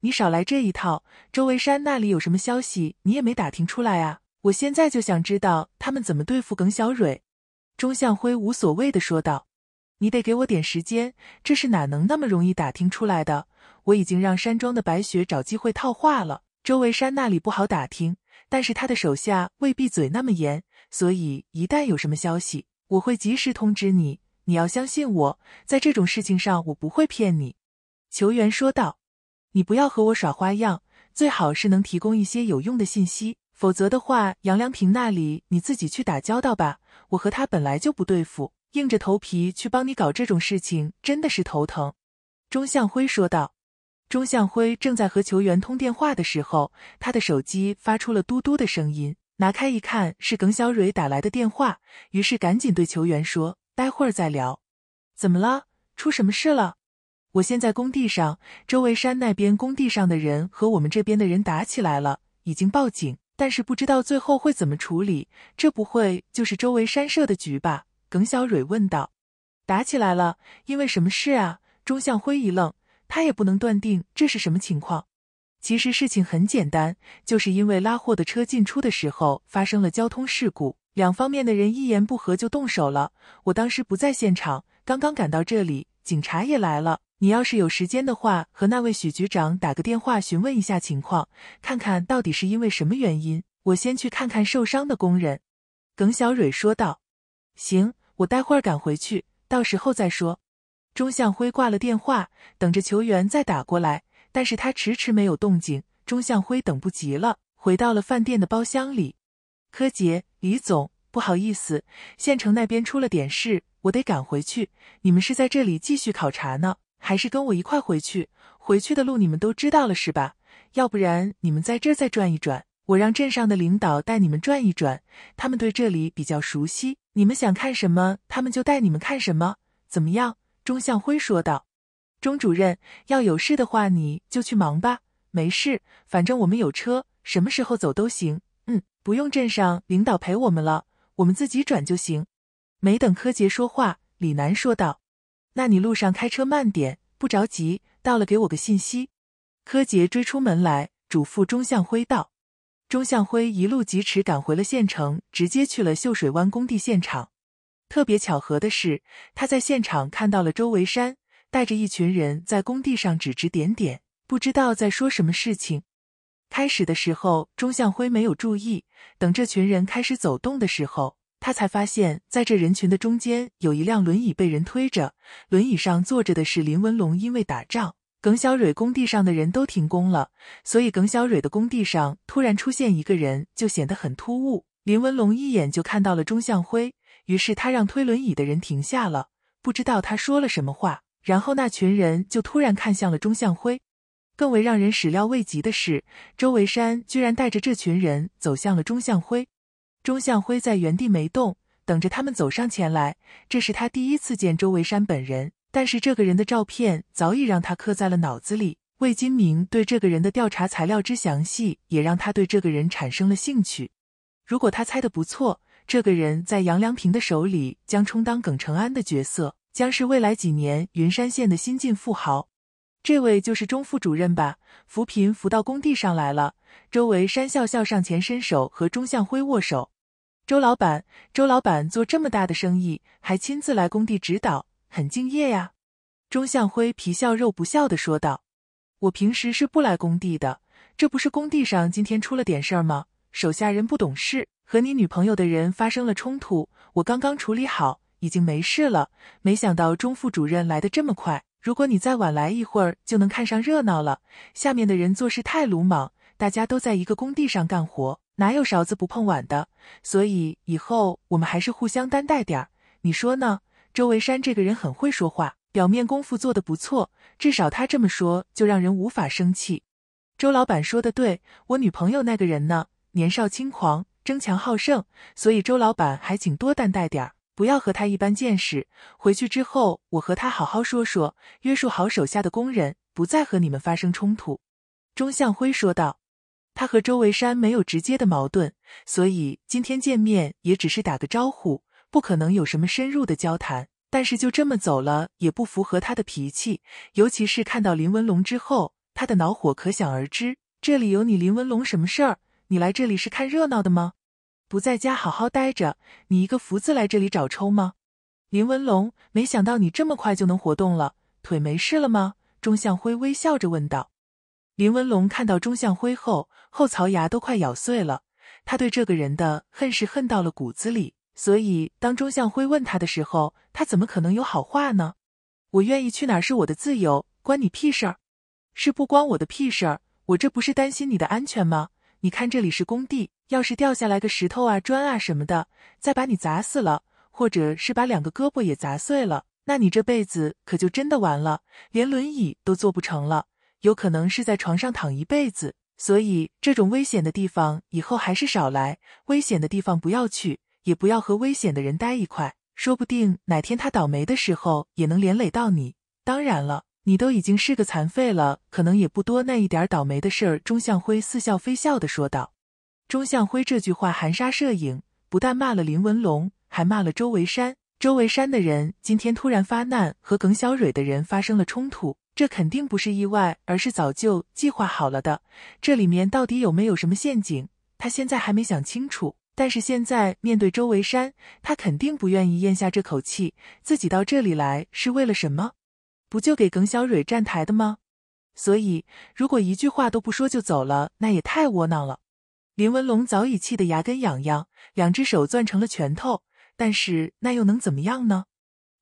你少来这一套，周维山那里有什么消息，你也没打听出来啊？我现在就想知道他们怎么对付耿小蕊。”钟向辉无所谓的说道：“你得给我点时间，这事哪能那么容易打听出来的？我已经让山庄的白雪找机会套话了。周维山那里不好打听，但是他的手下未必嘴那么严。”所以，一旦有什么消息，我会及时通知你。你要相信我，在这种事情上，我不会骗你。”球员说道，“你不要和我耍花样，最好是能提供一些有用的信息，否则的话，杨良平那里你自己去打交道吧。我和他本来就不对付，硬着头皮去帮你搞这种事情，真的是头疼。”钟向辉说道。钟向辉正在和球员通电话的时候，他的手机发出了嘟嘟的声音。拿开一看，是耿小蕊打来的电话，于是赶紧对球员说：“待会儿再聊。”“怎么了？出什么事了？”“我现在工地上，周围山那边工地上的人和我们这边的人打起来了，已经报警，但是不知道最后会怎么处理。”“这不会就是周围山设的局吧？”耿小蕊问道。“打起来了，因为什么事啊？”钟向辉一愣，他也不能断定这是什么情况。其实事情很简单，就是因为拉货的车进出的时候发生了交通事故，两方面的人一言不合就动手了。我当时不在现场，刚刚赶到这里，警察也来了。你要是有时间的话，和那位许局长打个电话询问一下情况，看看到底是因为什么原因。我先去看看受伤的工人。”耿小蕊说道。“行，我待会儿赶回去，到时候再说。”钟向辉挂了电话，等着求援再打过来。但是他迟迟没有动静，钟向辉等不及了，回到了饭店的包厢里。柯杰，李总，不好意思，县城那边出了点事，我得赶回去。你们是在这里继续考察呢，还是跟我一块回去？回去的路你们都知道了是吧？要不然你们在这再转一转，我让镇上的领导带你们转一转，他们对这里比较熟悉。你们想看什么，他们就带你们看什么，怎么样？钟向辉说道。钟主任，要有事的话，你就去忙吧。没事，反正我们有车，什么时候走都行。嗯，不用镇上领导陪我们了，我们自己转就行。没等柯杰说话，李楠说道：“那你路上开车慢点，不着急，到了给我个信息。”柯杰追出门来，嘱咐钟向辉道：“钟向辉一路疾驰赶回了县城，直接去了秀水湾工地现场。特别巧合的是，他在现场看到了周维山。”带着一群人在工地上指指点点，不知道在说什么事情。开始的时候，钟向辉没有注意，等这群人开始走动的时候，他才发现，在这人群的中间有一辆轮椅被人推着，轮椅上坐着的是林文龙。因为打仗，耿小蕊工地上的人都停工了，所以耿小蕊的工地上突然出现一个人，就显得很突兀。林文龙一眼就看到了钟向辉，于是他让推轮椅的人停下了，不知道他说了什么话。然后那群人就突然看向了钟向辉。更为让人始料未及的是，周维山居然带着这群人走向了钟向辉。钟向辉在原地没动，等着他们走上前来。这是他第一次见周维山本人，但是这个人的照片早已让他刻在了脑子里。魏金明对这个人的调查材料之详细，也让他对这个人产生了兴趣。如果他猜的不错，这个人在杨良平的手里将充当耿成安的角色。将是未来几年云山县的新晋富豪，这位就是钟副主任吧？扶贫扶到工地上来了。周围山笑笑上前伸手和钟向辉握手。周老板，周老板做这么大的生意，还亲自来工地指导，很敬业呀。钟向辉皮笑肉不笑的说道：“我平时是不来工地的，这不是工地上今天出了点事儿吗？手下人不懂事，和你女朋友的人发生了冲突，我刚刚处理好。”已经没事了。没想到钟副主任来的这么快。如果你再晚来一会儿，就能看上热闹了。下面的人做事太鲁莽，大家都在一个工地上干活，哪有勺子不碰碗的？所以以后我们还是互相担待点儿，你说呢？周维山这个人很会说话，表面功夫做得不错，至少他这么说就让人无法生气。周老板说的对，我女朋友那个人呢，年少轻狂，争强好胜，所以周老板还请多担待点儿。不要和他一般见识。回去之后，我和他好好说说，约束好手下的工人，不再和你们发生冲突。”钟向辉说道。他和周维山没有直接的矛盾，所以今天见面也只是打个招呼，不可能有什么深入的交谈。但是就这么走了，也不符合他的脾气。尤其是看到林文龙之后，他的恼火可想而知。这里有你林文龙什么事儿？你来这里是看热闹的吗？不在家好好待着，你一个福字来这里找抽吗？林文龙，没想到你这么快就能活动了，腿没事了吗？钟向辉微笑着问道。林文龙看到钟向辉后，后槽牙都快咬碎了，他对这个人的恨是恨到了骨子里，所以当钟向辉问他的时候，他怎么可能有好话呢？我愿意去哪是我的自由，关你屁事儿，是不关我的屁事儿，我这不是担心你的安全吗？你看这里是工地，要是掉下来个石头啊、砖啊什么的，再把你砸死了，或者是把两个胳膊也砸碎了，那你这辈子可就真的完了，连轮椅都坐不成了，有可能是在床上躺一辈子。所以这种危险的地方以后还是少来，危险的地方不要去，也不要和危险的人待一块，说不定哪天他倒霉的时候也能连累到你。当然了。你都已经是个残废了，可能也不多那一点倒霉的事儿。”钟向辉似笑非笑的说道。钟向辉这句话含沙射影，不但骂了林文龙，还骂了周维山。周维山的人今天突然发难，和耿小蕊的人发生了冲突，这肯定不是意外，而是早就计划好了的。这里面到底有没有什么陷阱，他现在还没想清楚。但是现在面对周维山，他肯定不愿意咽下这口气。自己到这里来是为了什么？不就给耿小蕊站台的吗？所以如果一句话都不说就走了，那也太窝囊了。林文龙早已气得牙根痒痒，两只手攥成了拳头。但是那又能怎么样呢？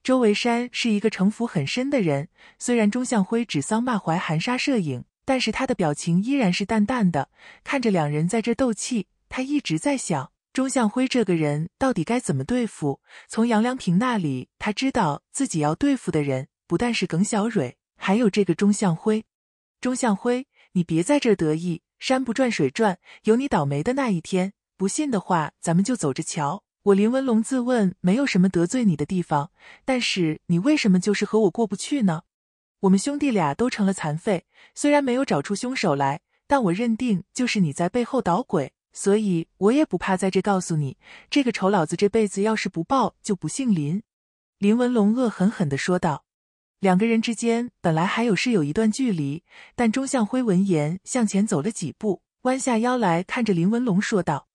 周维山是一个城府很深的人，虽然钟向辉指桑骂槐、含沙射影，但是他的表情依然是淡淡的，看着两人在这斗气。他一直在想，钟向辉这个人到底该怎么对付？从杨良平那里，他知道自己要对付的人。不但是耿小蕊，还有这个钟向辉。钟向辉，你别在这得意，山不转水转，有你倒霉的那一天。不信的话，咱们就走着瞧。我林文龙自问没有什么得罪你的地方，但是你为什么就是和我过不去呢？我们兄弟俩都成了残废，虽然没有找出凶手来，但我认定就是你在背后捣鬼。所以我也不怕在这告诉你，这个仇老子这辈子要是不报就不姓林。林文龙恶狠狠的说道。两个人之间本来还有是有一段距离，但钟向辉闻言向前走了几步，弯下腰来看着林文龙说道：“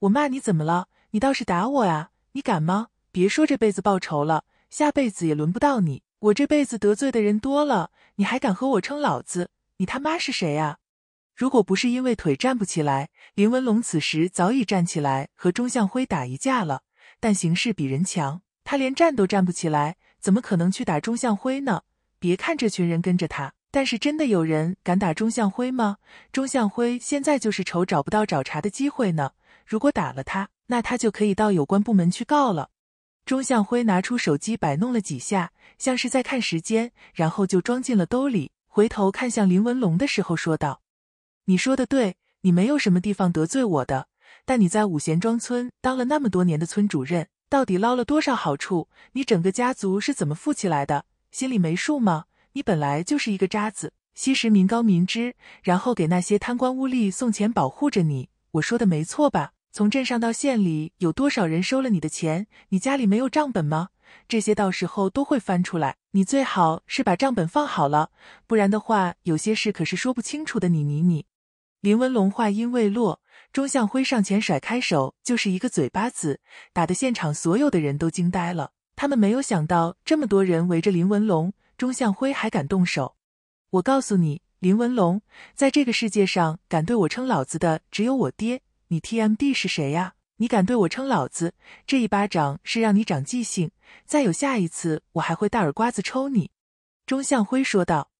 我骂你怎么了？你倒是打我啊！你敢吗？别说这辈子报仇了，下辈子也轮不到你。我这辈子得罪的人多了，你还敢和我称老子？你他妈是谁啊？如果不是因为腿站不起来，林文龙此时早已站起来和钟向辉打一架了。但形势比人强，他连站都站不起来。”怎么可能去打钟向辉呢？别看这群人跟着他，但是真的有人敢打钟向辉吗？钟向辉现在就是愁找不到找茬的机会呢。如果打了他，那他就可以到有关部门去告了。钟向辉拿出手机摆弄了几下，像是在看时间，然后就装进了兜里。回头看向林文龙的时候说道：“你说的对，你没有什么地方得罪我的，但你在五贤庄村当了那么多年的村主任。”到底捞了多少好处？你整个家族是怎么富起来的？心里没数吗？你本来就是一个渣子，吸食民膏民脂，然后给那些贪官污吏送钱保护着你。我说的没错吧？从镇上到县里，有多少人收了你的钱？你家里没有账本吗？这些到时候都会翻出来。你最好是把账本放好了，不然的话，有些事可是说不清楚的。你你你，林文龙话音未落。钟向辉上前甩开手，就是一个嘴巴子，打得现场所有的人都惊呆了。他们没有想到，这么多人围着林文龙，钟向辉还敢动手。我告诉你，林文龙，在这个世界上敢对我称老子的只有我爹，你 TMD 是谁呀？你敢对我称老子，这一巴掌是让你长记性，再有下一次，我还会大耳瓜子抽你。”钟向辉说道。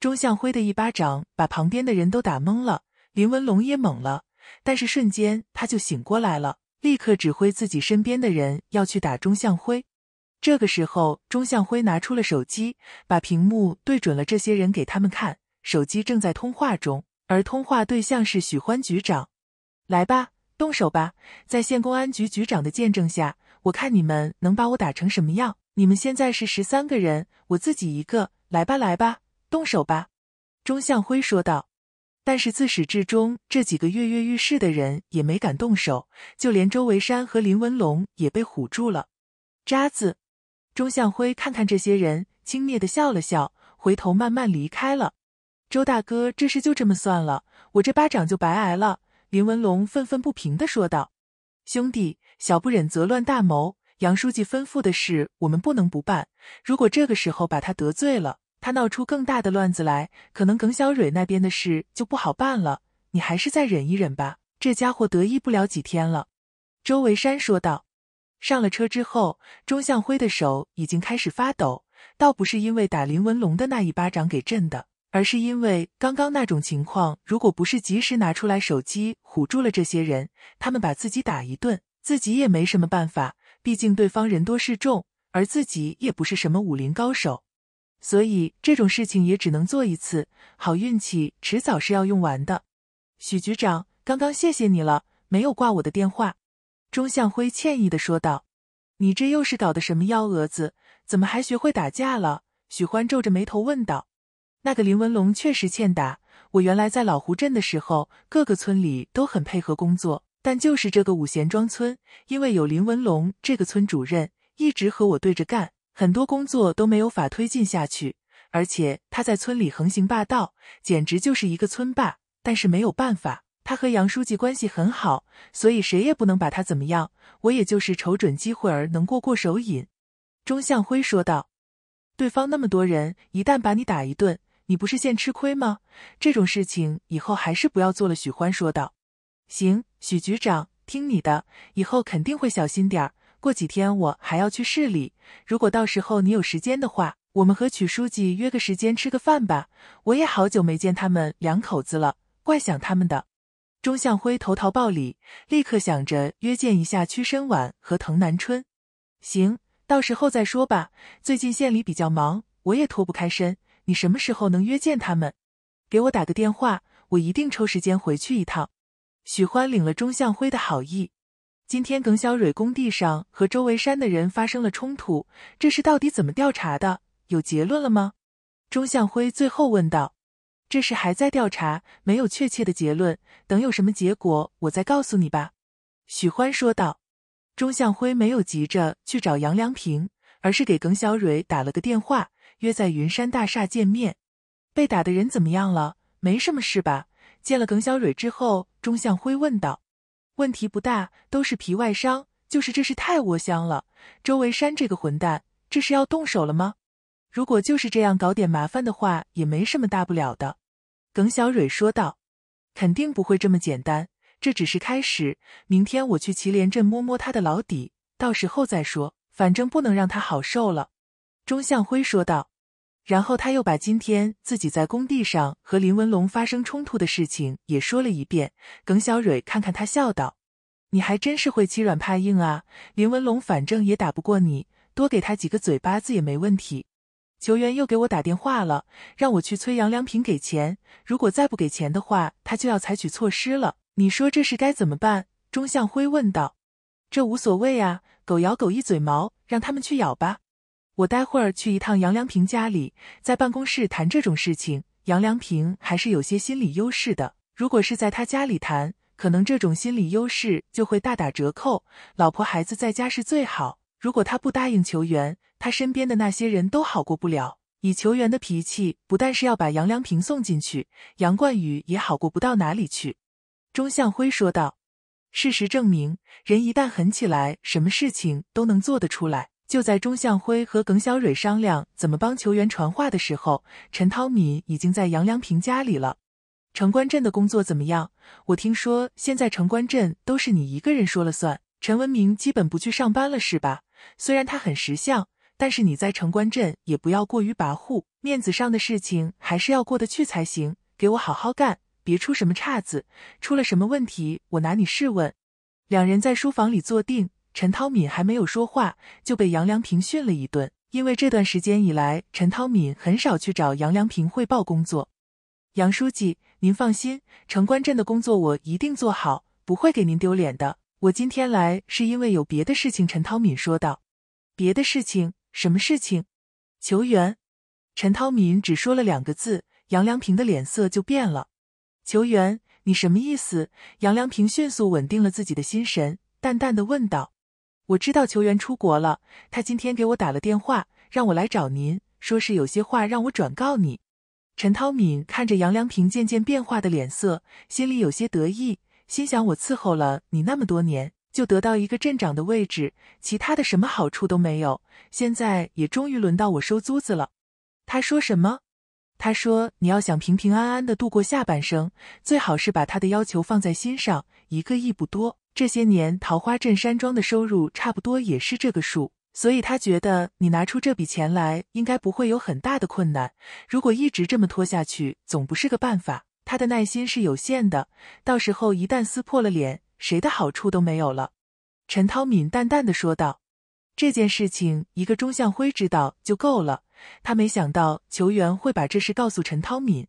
钟向辉的一巴掌把旁边的人都打懵了，林文龙也懵了。但是瞬间他就醒过来了，立刻指挥自己身边的人要去打钟向辉。这个时候，钟向辉拿出了手机，把屏幕对准了这些人，给他们看。手机正在通话中，而通话对象是许欢局长。来吧，动手吧！在县公安局局长的见证下，我看你们能把我打成什么样？你们现在是十三个人，我自己一个。来吧，来吧，动手吧！钟向辉说道。但是自始至终，这几个跃跃欲试的人也没敢动手，就连周维山和林文龙也被唬住了。渣子，钟向辉看看这些人，轻蔑的笑了笑，回头慢慢离开了。周大哥，这事就这么算了，我这巴掌就白挨了。林文龙愤愤不平的说道：“兄弟，小不忍则乱大谋，杨书记吩咐的事，我们不能不办。如果这个时候把他得罪了。”他闹出更大的乱子来，可能耿小蕊那边的事就不好办了。你还是再忍一忍吧，这家伙得意不了几天了。”周维山说道。上了车之后，钟向辉的手已经开始发抖，倒不是因为打林文龙的那一巴掌给震的，而是因为刚刚那种情况，如果不是及时拿出来手机唬住了这些人，他们把自己打一顿，自己也没什么办法。毕竟对方人多势众，而自己也不是什么武林高手。所以这种事情也只能做一次，好运气迟早是要用完的。许局长，刚刚谢谢你了，没有挂我的电话。”钟向辉歉意的说道。“你这又是搞的什么幺蛾子？怎么还学会打架了？”许欢皱着眉头问道。“那个林文龙确实欠打。我原来在老湖镇的时候，各个村里都很配合工作，但就是这个五贤庄村，因为有林文龙这个村主任，一直和我对着干。”很多工作都没有法推进下去，而且他在村里横行霸道，简直就是一个村霸。但是没有办法，他和杨书记关系很好，所以谁也不能把他怎么样。我也就是瞅准机会儿能过过手瘾。”钟向辉说道。“对方那么多人，一旦把你打一顿，你不是现吃亏吗？这种事情以后还是不要做了。”许欢说道。“行，许局长，听你的，以后肯定会小心点儿。”过几天我还要去市里，如果到时候你有时间的话，我们和曲书记约个时间吃个饭吧。我也好久没见他们两口子了，怪想他们的。钟向辉投桃报李，立刻想着约见一下曲申婉和滕南春。行，到时候再说吧。最近县里比较忙，我也脱不开身。你什么时候能约见他们？给我打个电话，我一定抽时间回去一趟。许欢领了钟向辉的好意。今天耿小蕊工地上和周围山的人发生了冲突，这事到底怎么调查的？有结论了吗？钟向辉最后问道。这事还在调查，没有确切的结论，等有什么结果我再告诉你吧。”许欢说道。钟向辉没有急着去找杨良平，而是给耿小蕊打了个电话，约在云山大厦见面。被打的人怎么样了？没什么事吧？见了耿小蕊之后，钟向辉问道。问题不大，都是皮外伤，就是这是太窝香了。周维山这个混蛋，这是要动手了吗？如果就是这样搞点麻烦的话，也没什么大不了的。耿小蕊说道：“肯定不会这么简单，这只是开始。明天我去祁连镇摸摸他的老底，到时候再说。反正不能让他好受了。”钟向辉说道。然后他又把今天自己在工地上和林文龙发生冲突的事情也说了一遍。耿小蕊看看他，笑道：“你还真是会欺软怕硬啊！林文龙反正也打不过你，多给他几个嘴巴子也没问题。”球员又给我打电话了，让我去催杨良平给钱。如果再不给钱的话，他就要采取措施了。你说这事该怎么办？”钟向辉问道。“这无所谓啊，狗咬狗一嘴毛，让他们去咬吧。”我待会儿去一趟杨良平家里，在办公室谈这种事情，杨良平还是有些心理优势的。如果是在他家里谈，可能这种心理优势就会大打折扣。老婆孩子在家是最好。如果他不答应球员，他身边的那些人都好过不了。以球员的脾气，不但是要把杨良平送进去，杨冠宇也好过不到哪里去。”钟向辉说道。“事实证明，人一旦狠起来，什么事情都能做得出来。”就在钟向辉和耿小蕊商量怎么帮球员传话的时候，陈涛敏已经在杨良平家里了。城关镇的工作怎么样？我听说现在城关镇都是你一个人说了算。陈文明基本不去上班了，是吧？虽然他很识相，但是你在城关镇也不要过于跋扈，面子上的事情还是要过得去才行。给我好好干，别出什么岔子。出了什么问题，我拿你试问。两人在书房里坐定。陈涛敏还没有说话，就被杨良平训了一顿。因为这段时间以来，陈涛敏很少去找杨良平汇报工作。杨书记，您放心，城关镇的工作我一定做好，不会给您丢脸的。我今天来是因为有别的事情。陈涛敏说道。别的事情？什么事情？球员。陈涛敏只说了两个字，杨良平的脸色就变了。球员，你什么意思？杨良平迅速稳定了自己的心神，淡淡的问道。我知道球员出国了，他今天给我打了电话，让我来找您，说是有些话让我转告你。陈涛敏看着杨良平渐渐变化的脸色，心里有些得意，心想：我伺候了你那么多年，就得到一个镇长的位置，其他的什么好处都没有，现在也终于轮到我收租子了。他说什么？他说你要想平平安安的度过下半生，最好是把他的要求放在心上，一个亿不多。这些年桃花镇山庄的收入差不多也是这个数，所以他觉得你拿出这笔钱来，应该不会有很大的困难。如果一直这么拖下去，总不是个办法。他的耐心是有限的，到时候一旦撕破了脸，谁的好处都没有了。”陈涛敏淡淡的说道。这件事情一个钟向辉知道就够了，他没想到球员会把这事告诉陈涛敏。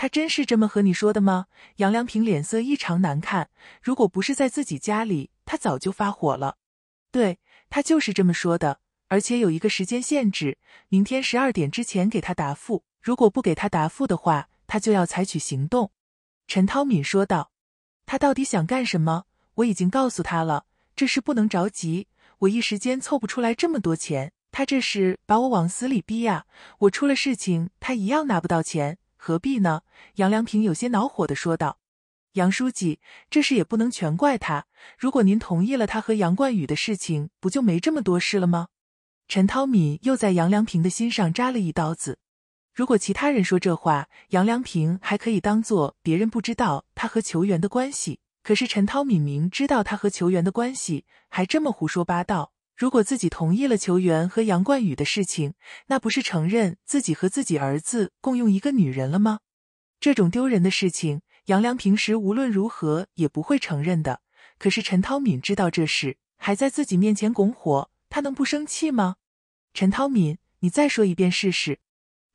他真是这么和你说的吗？杨良平脸色异常难看，如果不是在自己家里，他早就发火了。对，他就是这么说的，而且有一个时间限制，明天十二点之前给他答复。如果不给他答复的话，他就要采取行动。陈涛敏说道。他到底想干什么？我已经告诉他了，这事不能着急，我一时间凑不出来这么多钱。他这是把我往死里逼呀！我出了事情，他一样拿不到钱。何必呢？杨良平有些恼火的说道：“杨书记，这事也不能全怪他。如果您同意了他和杨冠宇的事情，不就没这么多事了吗？”陈涛敏又在杨良平的心上扎了一刀子。如果其他人说这话，杨良平还可以当做别人不知道他和球员的关系，可是陈涛敏明知道他和球员的关系，还这么胡说八道。如果自己同意了球员和杨冠宇的事情，那不是承认自己和自己儿子共用一个女人了吗？这种丢人的事情，杨良平时无论如何也不会承认的。可是陈涛敏知道这事，还在自己面前拱火，他能不生气吗？陈涛敏，你再说一遍试试。”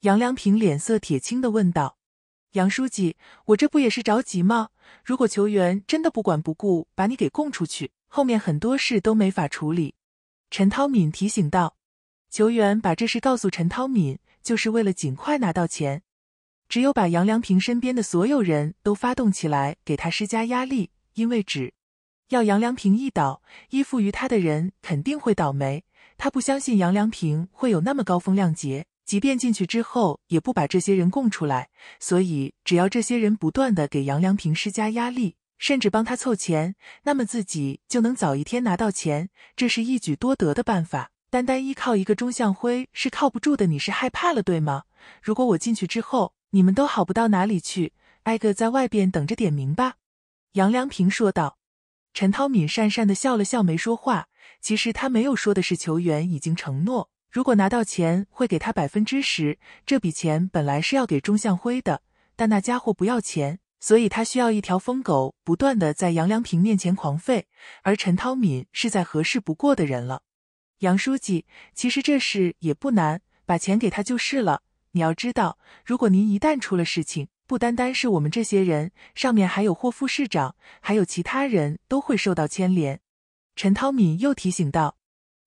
杨良平脸色铁青的问道。“杨书记，我这不也是着急吗？如果球员真的不管不顾把你给供出去，后面很多事都没法处理。”陈涛敏提醒道：“球员把这事告诉陈涛敏，就是为了尽快拿到钱。只有把杨良平身边的所有人都发动起来，给他施加压力。因为只要杨良平一倒，依附于他的人肯定会倒霉。他不相信杨良平会有那么高风亮节，即便进去之后也不把这些人供出来。所以，只要这些人不断的给杨良平施加压力。”甚至帮他凑钱，那么自己就能早一天拿到钱，这是一举多得的办法。单单依靠一个钟向辉是靠不住的，你是害怕了，对吗？如果我进去之后，你们都好不到哪里去，挨个在外边等着点名吧。”杨良平说道。陈涛敏讪讪的笑了笑，没说话。其实他没有说的是，球员已经承诺，如果拿到钱会给他百分之十。这笔钱本来是要给钟向辉的，但那家伙不要钱。所以他需要一条疯狗不断的在杨良平面前狂吠，而陈涛敏是再合适不过的人了。杨书记，其实这事也不难，把钱给他就是了。你要知道，如果您一旦出了事情，不单单是我们这些人，上面还有霍副市长，还有其他人都会受到牵连。陈涛敏又提醒道。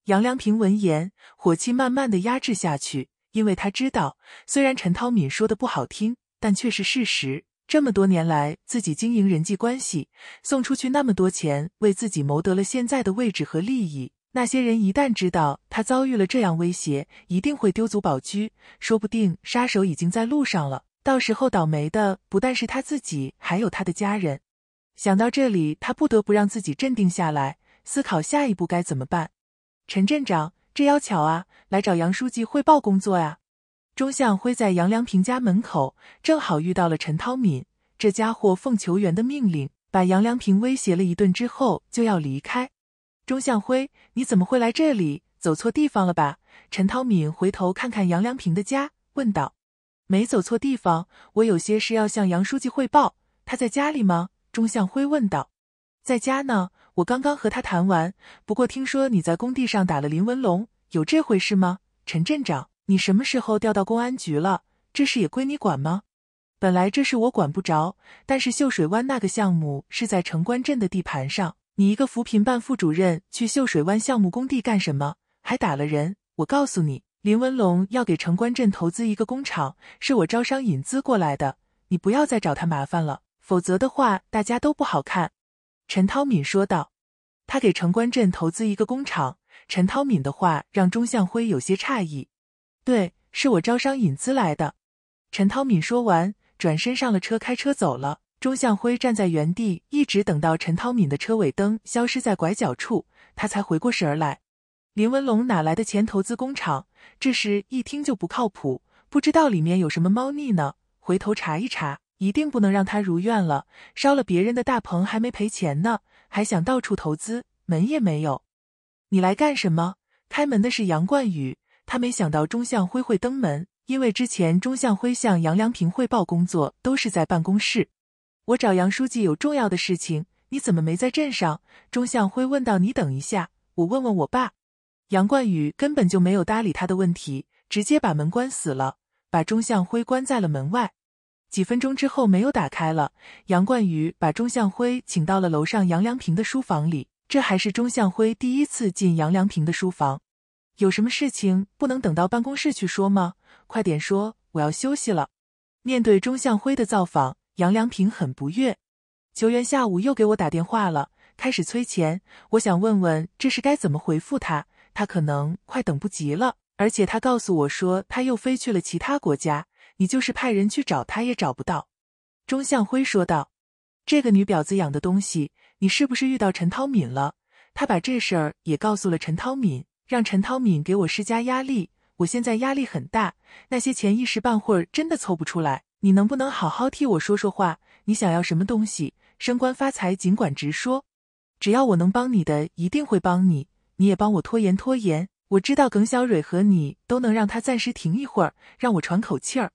杨良平闻言，火气慢慢的压制下去，因为他知道，虽然陈涛敏说的不好听，但却是事实。这么多年来，自己经营人际关系，送出去那么多钱，为自己谋得了现在的位置和利益。那些人一旦知道他遭遇了这样威胁，一定会丢卒保车，说不定杀手已经在路上了。到时候倒霉的不但是他自己，还有他的家人。想到这里，他不得不让自己镇定下来，思考下一步该怎么办。陈镇长，这要巧啊，来找杨书记汇报工作呀。钟向辉在杨良平家门口，正好遇到了陈涛敏。这家伙奉球员的命令，把杨良平威胁了一顿之后，就要离开。钟向辉，你怎么会来这里？走错地方了吧？陈涛敏回头看看杨良平的家，问道：“没走错地方，我有些事要向杨书记汇报。他在家里吗？”钟向辉问道：“在家呢，我刚刚和他谈完。不过听说你在工地上打了林文龙，有这回事吗？”陈镇长。你什么时候调到公安局了？这事也归你管吗？本来这事我管不着，但是秀水湾那个项目是在城关镇的地盘上，你一个扶贫办副主任去秀水湾项目工地干什么？还打了人！我告诉你，林文龙要给城关镇投资一个工厂，是我招商引资过来的，你不要再找他麻烦了，否则的话大家都不好看。”陈涛敏说道。他给城关镇投资一个工厂。陈涛敏的话让钟向辉有些诧异。对，是我招商引资来的。陈涛敏说完，转身上了车，开车走了。钟向辉站在原地，一直等到陈涛敏的车尾灯消失在拐角处，他才回过神儿来。林文龙哪来的钱投资工厂？这时一听就不靠谱，不知道里面有什么猫腻呢。回头查一查，一定不能让他如愿了。烧了别人的大棚还没赔钱呢，还想到处投资，门也没有。你来干什么？开门的是杨冠宇。他没想到钟向辉会登门，因为之前钟向辉向杨良平汇报工作都是在办公室。我找杨书记有重要的事情，你怎么没在镇上？钟向辉问道。你等一下，我问问我爸。杨冠宇根本就没有搭理他的问题，直接把门关死了，把钟向辉关在了门外。几分钟之后没有打开了，杨冠宇把钟向辉请到了楼上杨良平的书房里，这还是钟向辉第一次进杨良平的书房。有什么事情不能等到办公室去说吗？快点说，我要休息了。面对钟向辉的造访，杨良平很不悦。球员下午又给我打电话了，开始催钱。我想问问这是该怎么回复他，他可能快等不及了。而且他告诉我说他又飞去了其他国家，你就是派人去找他也找不到。”钟向辉说道，“这个女婊子养的东西，你是不是遇到陈涛敏了？他把这事儿也告诉了陈涛敏。”让陈涛敏给我施加压力，我现在压力很大，那些钱一时半会儿真的凑不出来。你能不能好好替我说说话？你想要什么东西，升官发财尽管直说，只要我能帮你的，一定会帮你。你也帮我拖延拖延，我知道耿小蕊和你都能让他暂时停一会儿，让我喘口气儿。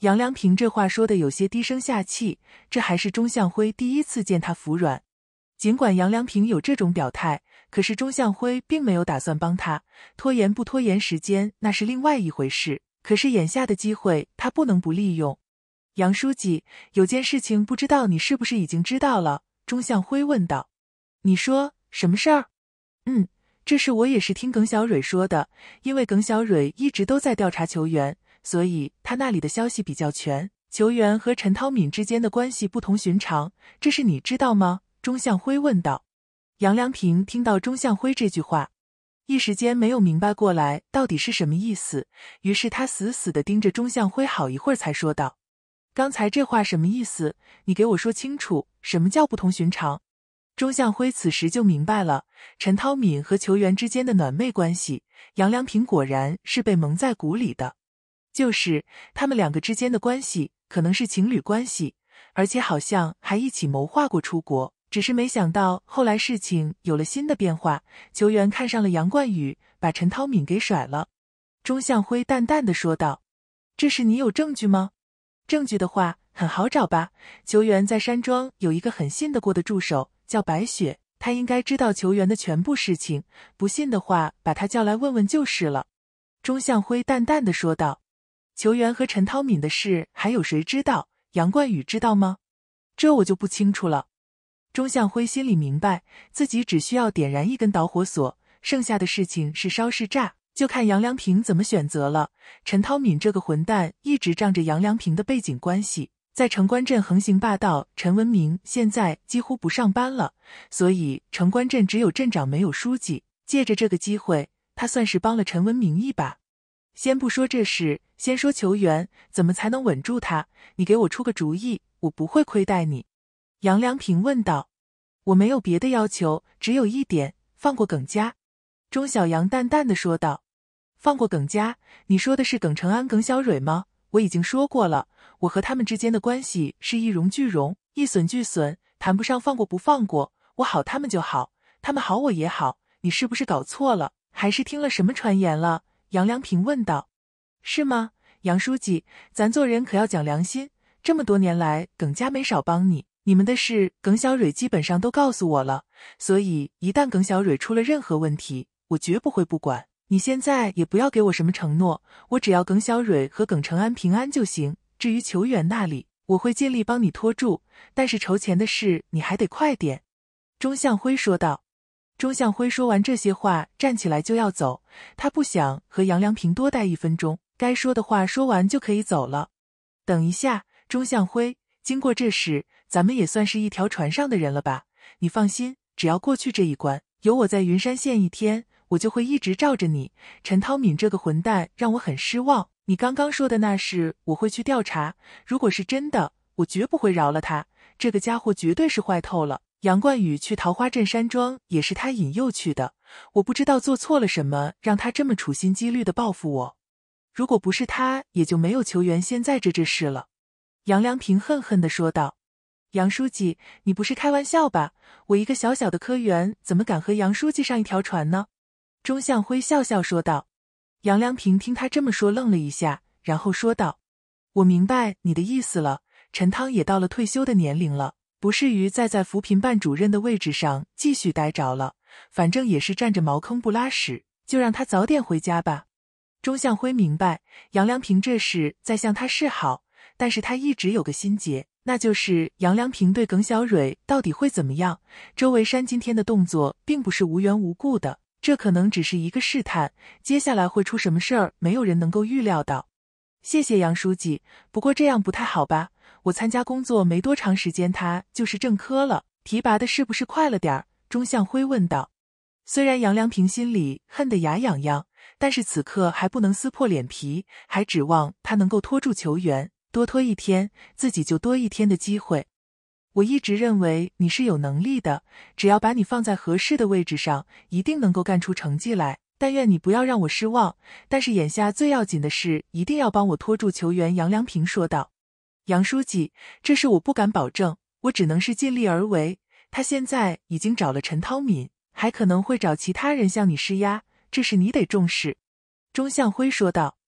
杨良平这话说的有些低声下气，这还是钟向辉第一次见他服软。尽管杨良平有这种表态。可是钟向辉并没有打算帮他拖延，不拖延时间那是另外一回事。可是眼下的机会，他不能不利用。杨书记，有件事情不知道你是不是已经知道了？钟向辉问道。你说什么事儿？嗯，这事我也是听耿小蕊说的，因为耿小蕊一直都在调查球员，所以他那里的消息比较全。球员和陈涛敏之间的关系不同寻常，这是你知道吗？钟向辉问道。杨良平听到钟向辉这句话，一时间没有明白过来到底是什么意思。于是他死死的盯着钟向辉，好一会儿才说道：“刚才这话什么意思？你给我说清楚，什么叫不同寻常？”钟向辉此时就明白了陈涛敏和球员之间的暖昧关系。杨良平果然是被蒙在鼓里的，就是他们两个之间的关系可能是情侣关系，而且好像还一起谋划过出国。只是没想到，后来事情有了新的变化。球员看上了杨冠宇，把陈涛敏给甩了。钟向辉淡淡的说道：“这事你有证据吗？证据的话，很好找吧？球员在山庄有一个很信得过的助手，叫白雪，他应该知道球员的全部事情。不信的话，把他叫来问问就是了。”钟向辉淡淡的说道：“球员和陈涛敏的事，还有谁知道？杨冠宇知道吗？这我就不清楚了。”钟向辉心里明白，自己只需要点燃一根导火索，剩下的事情是烧是炸，就看杨良平怎么选择了。陈涛敏这个混蛋一直仗着杨良平的背景关系，在城关镇横行霸道。陈文明现在几乎不上班了，所以城关镇只有镇长没有书记。借着这个机会，他算是帮了陈文明一把。先不说这事，先说球员，怎么才能稳住他？你给我出个主意，我不会亏待你。杨良平问道：“我没有别的要求，只有一点，放过耿家。”钟小阳淡淡的说道：“放过耿家？你说的是耿成安、耿小蕊吗？我已经说过了，我和他们之间的关系是一荣俱荣，一损俱损，谈不上放过不放过。我好他们就好，他们好我也好。你是不是搞错了？还是听了什么传言了？”杨良平问道：“是吗？杨书记，咱做人可要讲良心。这么多年来，耿家没少帮你。”你们的事，耿小蕊基本上都告诉我了，所以一旦耿小蕊出了任何问题，我绝不会不管。你现在也不要给我什么承诺，我只要耿小蕊和耿成安平安就行。至于球员那里，我会尽力帮你拖住，但是筹钱的事，你还得快点。”钟向辉说道。钟向辉说完这些话，站起来就要走，他不想和杨良平多待一分钟，该说的话说完就可以走了。等一下，钟向辉，经过这事。咱们也算是一条船上的人了吧？你放心，只要过去这一关，有我在云山县一天，我就会一直罩着你。陈涛敏这个混蛋让我很失望。你刚刚说的那事，我会去调查。如果是真的，我绝不会饶了他。这个家伙绝对是坏透了。杨冠宇去桃花镇山庄也是他引诱去的。我不知道做错了什么，让他这么处心积虑的报复我。如果不是他，也就没有球员现在这这事了。杨良平恨恨的说道。杨书记，你不是开玩笑吧？我一个小小的科员，怎么敢和杨书记上一条船呢？钟向辉笑笑说道。杨良平听他这么说，愣了一下，然后说道：“我明白你的意思了。陈汤也到了退休的年龄了，不适于再在扶贫办主任的位置上继续待着了。反正也是占着茅坑不拉屎，就让他早点回家吧。”钟向辉明白杨良平这是在向他示好，但是他一直有个心结。那就是杨良平对耿小蕊到底会怎么样？周维山今天的动作并不是无缘无故的，这可能只是一个试探。接下来会出什么事儿，没有人能够预料到。谢谢杨书记，不过这样不太好吧？我参加工作没多长时间，他就是正科了，提拔的是不是快了点儿？钟向辉问道。虽然杨良平心里恨得牙痒痒，但是此刻还不能撕破脸皮，还指望他能够拖住球员。多拖一天，自己就多一天的机会。我一直认为你是有能力的，只要把你放在合适的位置上，一定能够干出成绩来。但愿你不要让我失望。但是眼下最要紧的事，一定要帮我拖住球员杨良平说道。杨书记，这事我不敢保证，我只能是尽力而为。他现在已经找了陈涛敏，还可能会找其他人向你施压，这事你得重视。”钟向辉说道。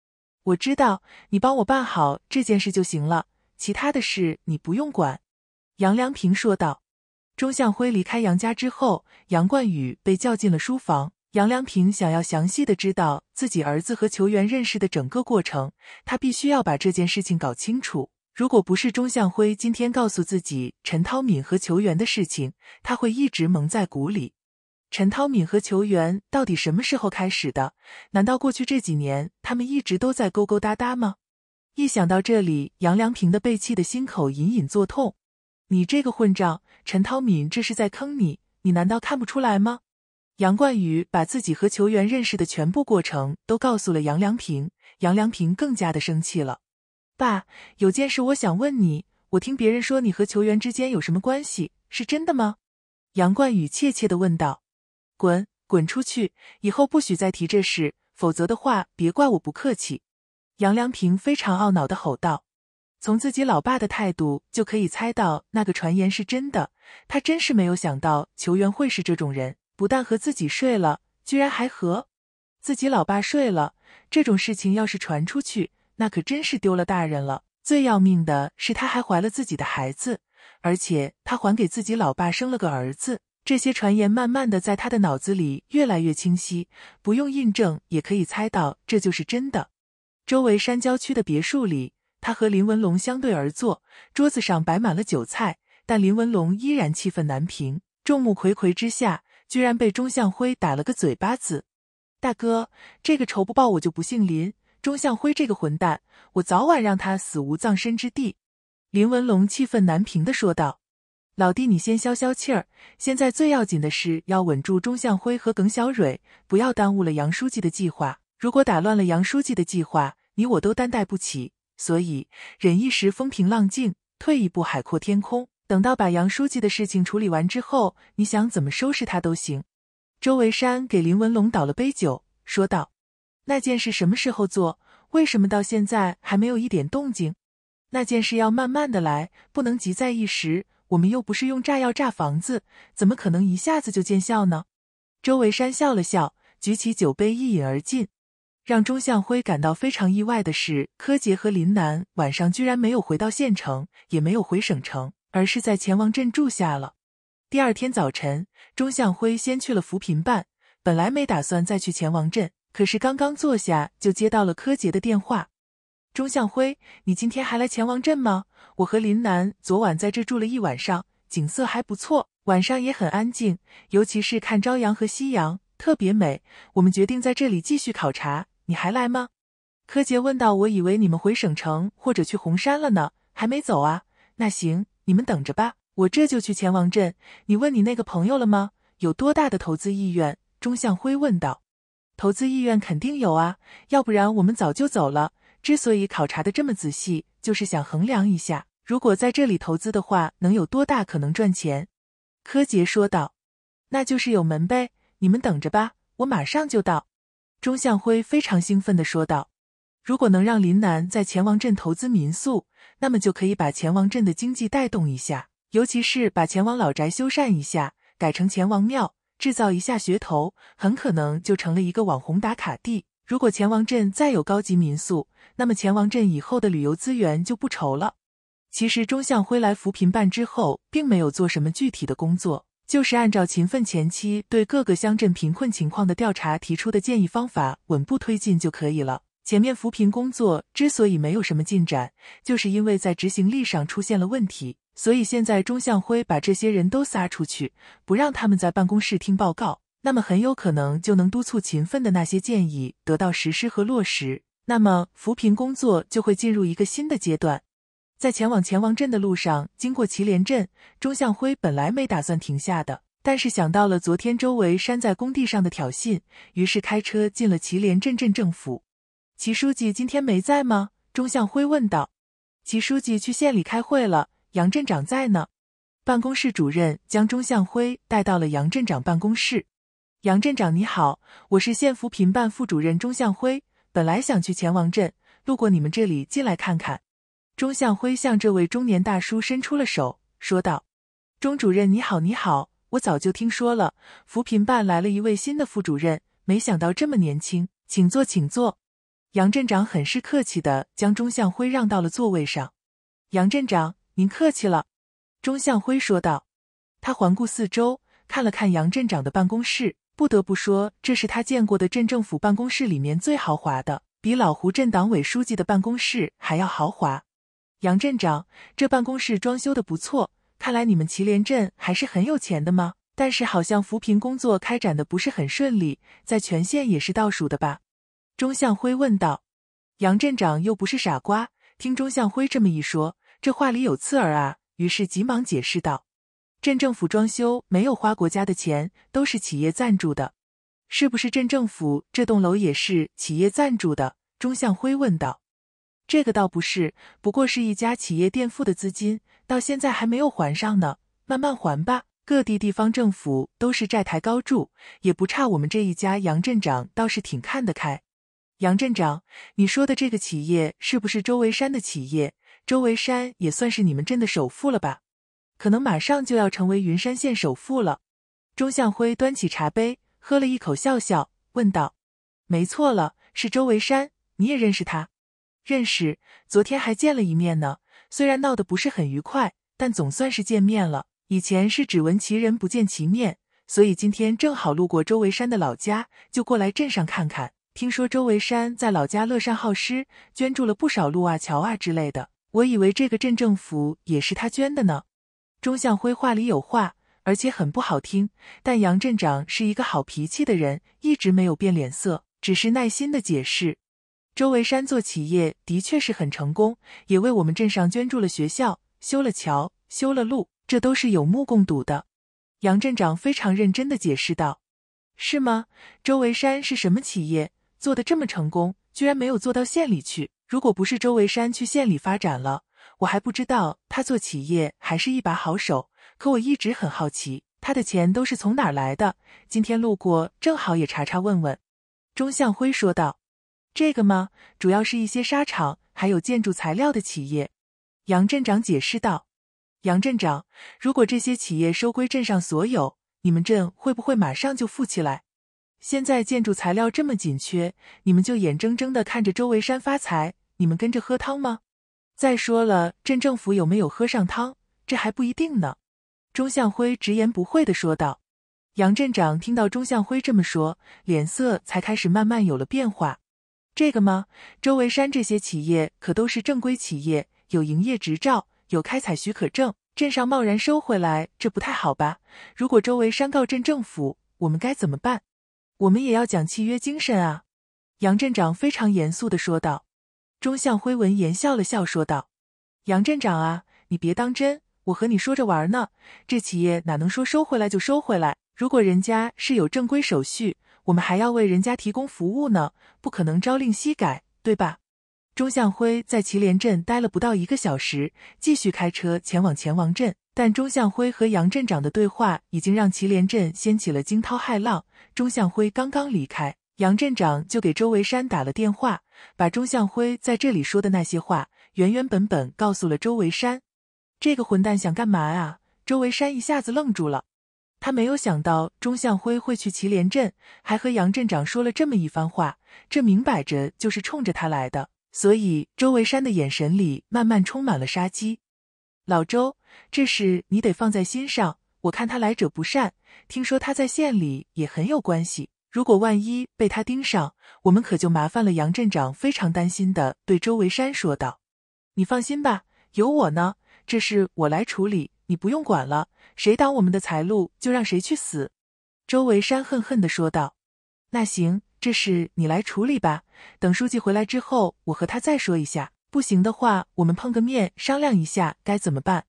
我知道，你帮我办好这件事就行了，其他的事你不用管。”杨良平说道。钟向辉离开杨家之后，杨冠宇被叫进了书房。杨良平想要详细的知道自己儿子和球员认识的整个过程，他必须要把这件事情搞清楚。如果不是钟向辉今天告诉自己陈涛敏和球员的事情，他会一直蒙在鼓里。陈涛敏和球员到底什么时候开始的？难道过去这几年他们一直都在勾勾搭搭吗？一想到这里，杨良平的被气的心口隐隐作痛。你这个混账，陈涛敏这是在坑你，你难道看不出来吗？杨冠宇把自己和球员认识的全部过程都告诉了杨良平，杨良平更加的生气了。爸，有件事我想问你，我听别人说你和球员之间有什么关系，是真的吗？杨冠宇怯怯的问道。滚，滚出去！以后不许再提这事，否则的话，别怪我不客气。”杨良平非常懊恼的吼道。从自己老爸的态度就可以猜到，那个传言是真的。他真是没有想到，球员会是这种人，不但和自己睡了，居然还和自己老爸睡了。这种事情要是传出去，那可真是丢了大人了。最要命的是，他还怀了自己的孩子，而且他还给自己老爸生了个儿子。这些传言慢慢的在他的脑子里越来越清晰，不用印证也可以猜到这就是真的。周围山郊区的别墅里，他和林文龙相对而坐，桌子上摆满了酒菜，但林文龙依然气愤难平。众目睽睽之下，居然被钟向辉打了个嘴巴子。大哥，这个仇不报我就不姓林。钟向辉这个混蛋，我早晚让他死无葬身之地。林文龙气愤难平的说道。老弟，你先消消气儿。现在最要紧的是要稳住钟向辉和耿小蕊，不要耽误了杨书记的计划。如果打乱了杨书记的计划，你我都担待不起。所以，忍一时风平浪静，退一步海阔天空。等到把杨书记的事情处理完之后，你想怎么收拾他都行。周维山给林文龙倒了杯酒，说道：“那件事什么时候做？为什么到现在还没有一点动静？那件事要慢慢的来，不能急在一时。”我们又不是用炸药炸房子，怎么可能一下子就见效呢？周维山笑了笑，举起酒杯一饮而尽。让钟向辉感到非常意外的是，柯杰和林楠晚上居然没有回到县城，也没有回省城，而是在前王镇住下了。第二天早晨，钟向辉先去了扶贫办，本来没打算再去前王镇，可是刚刚坐下就接到了柯杰的电话。钟向辉，你今天还来前王镇吗？我和林楠昨晚在这住了一晚上，景色还不错，晚上也很安静，尤其是看朝阳和夕阳，特别美。我们决定在这里继续考察，你还来吗？柯杰问道。我以为你们回省城或者去红山了呢，还没走啊？那行，你们等着吧，我这就去前王镇。你问你那个朋友了吗？有多大的投资意愿？钟向辉问道。投资意愿肯定有啊，要不然我们早就走了。之所以考察的这么仔细，就是想衡量一下，如果在这里投资的话，能有多大可能赚钱？柯洁说道。那就是有门呗，你们等着吧，我马上就到。”钟向辉非常兴奋的说道。如果能让林楠在钱王镇投资民宿，那么就可以把钱王镇的经济带动一下，尤其是把钱王老宅修缮一下，改成钱王庙，制造一下噱头，很可能就成了一个网红打卡地。如果钱王镇再有高级民宿，那么钱王镇以后的旅游资源就不愁了。其实钟向辉来扶贫办之后，并没有做什么具体的工作，就是按照勤奋前期对各个乡镇贫困情况的调查提出的建议方法，稳步推进就可以了。前面扶贫工作之所以没有什么进展，就是因为在执行力上出现了问题。所以现在钟向辉把这些人都撒出去，不让他们在办公室听报告。那么很有可能就能督促勤奋的那些建议得到实施和落实。那么扶贫工作就会进入一个新的阶段。在前往前王镇的路上，经过祁连镇，钟向辉本来没打算停下的，但是想到了昨天周围山在工地上的挑衅，于是开车进了祁连镇镇政府。祁书记今天没在吗？钟向辉问道。祁书记去县里开会了，杨镇长在呢。办公室主任将钟向辉带到了杨镇长办公室。杨镇长你好，我是县扶贫办副主任钟向辉，本来想去前王镇，路过你们这里进来看看。钟向辉向这位中年大叔伸出了手，说道：“钟主任你好，你好，我早就听说了扶贫办来了一位新的副主任，没想到这么年轻，请坐，请坐。”杨镇长很是客气的将钟向辉让到了座位上。“杨镇长您客气了。”钟向辉说道，他环顾四周，看了看杨镇长的办公室。不得不说，这是他见过的镇政府办公室里面最豪华的，比老胡镇党委书记的办公室还要豪华。杨镇长，这办公室装修的不错，看来你们祁连镇还是很有钱的嘛。但是好像扶贫工作开展的不是很顺利，在全县也是倒数的吧？钟向辉问道。杨镇长又不是傻瓜，听钟向辉这么一说，这话里有刺儿啊，于是急忙解释道。镇政府装修没有花国家的钱，都是企业赞助的，是不是？镇政府这栋楼也是企业赞助的？钟向辉问道。这个倒不是，不过是一家企业垫付的资金，到现在还没有还上呢，慢慢还吧。各地地方政府都是债台高筑，也不差我们这一家。杨镇长倒是挺看得开。杨镇长，你说的这个企业是不是周维山的企业？周维山也算是你们镇的首富了吧？可能马上就要成为云山县首富了，钟向辉端起茶杯喝了一口，笑笑问道：“没错了，是周维山，你也认识他？认识，昨天还见了一面呢。虽然闹得不是很愉快，但总算是见面了。以前是只闻其人不见其面，所以今天正好路过周维山的老家，就过来镇上看看。听说周维山在老家乐善好施，捐助了不少路啊、桥啊之类的。我以为这个镇政府也是他捐的呢。”钟向辉话里有话，而且很不好听。但杨镇长是一个好脾气的人，一直没有变脸色，只是耐心的解释。周维山做企业的确是很成功，也为我们镇上捐助了学校，修了桥，修了路，这都是有目共睹的。杨镇长非常认真的解释道：“是吗？周维山是什么企业做的这么成功，居然没有做到县里去？如果不是周维山去县里发展了。”我还不知道他做企业还是一把好手，可我一直很好奇他的钱都是从哪来的。今天路过，正好也查查问问。”钟向辉说道。“这个吗，主要是一些沙场，还有建筑材料的企业。”杨镇长解释道。“杨镇长，如果这些企业收归镇上所有，你们镇会不会马上就富起来？现在建筑材料这么紧缺，你们就眼睁睁的看着周围山发财，你们跟着喝汤吗？”再说了，镇政府有没有喝上汤，这还不一定呢。”钟向辉直言不讳的说道。杨镇长听到钟向辉这么说，脸色才开始慢慢有了变化。“这个吗？周围山这些企业可都是正规企业，有营业执照，有开采许可证，镇上贸然收回来，这不太好吧？如果周围山告镇政府，我们该怎么办？我们也要讲契约精神啊！”杨镇长非常严肃的说道。钟向辉闻言笑了笑，说道：“杨镇长啊，你别当真，我和你说着玩呢。这企业哪能说收回来就收回来？如果人家是有正规手续，我们还要为人家提供服务呢，不可能朝令夕改，对吧？”钟向辉在祁连镇待了不到一个小时，继续开车前往前王镇。但钟向辉和杨镇长的对话已经让祁连镇掀起了惊涛骇浪。钟向辉刚刚离开。杨镇长就给周维山打了电话，把钟向辉在这里说的那些话原原本本告诉了周维山。这个混蛋想干嘛啊？周维山一下子愣住了，他没有想到钟向辉会去祁连镇，还和杨镇长说了这么一番话，这明摆着就是冲着他来的。所以周维山的眼神里慢慢充满了杀机。老周，这事你得放在心上，我看他来者不善，听说他在县里也很有关系。如果万一被他盯上，我们可就麻烦了。杨镇长非常担心的对周维山说道：“你放心吧，有我呢，这事我来处理，你不用管了。谁挡我们的财路，就让谁去死。”周维山恨恨的说道：“那行，这事你来处理吧。等书记回来之后，我和他再说一下。不行的话，我们碰个面商量一下该怎么办。”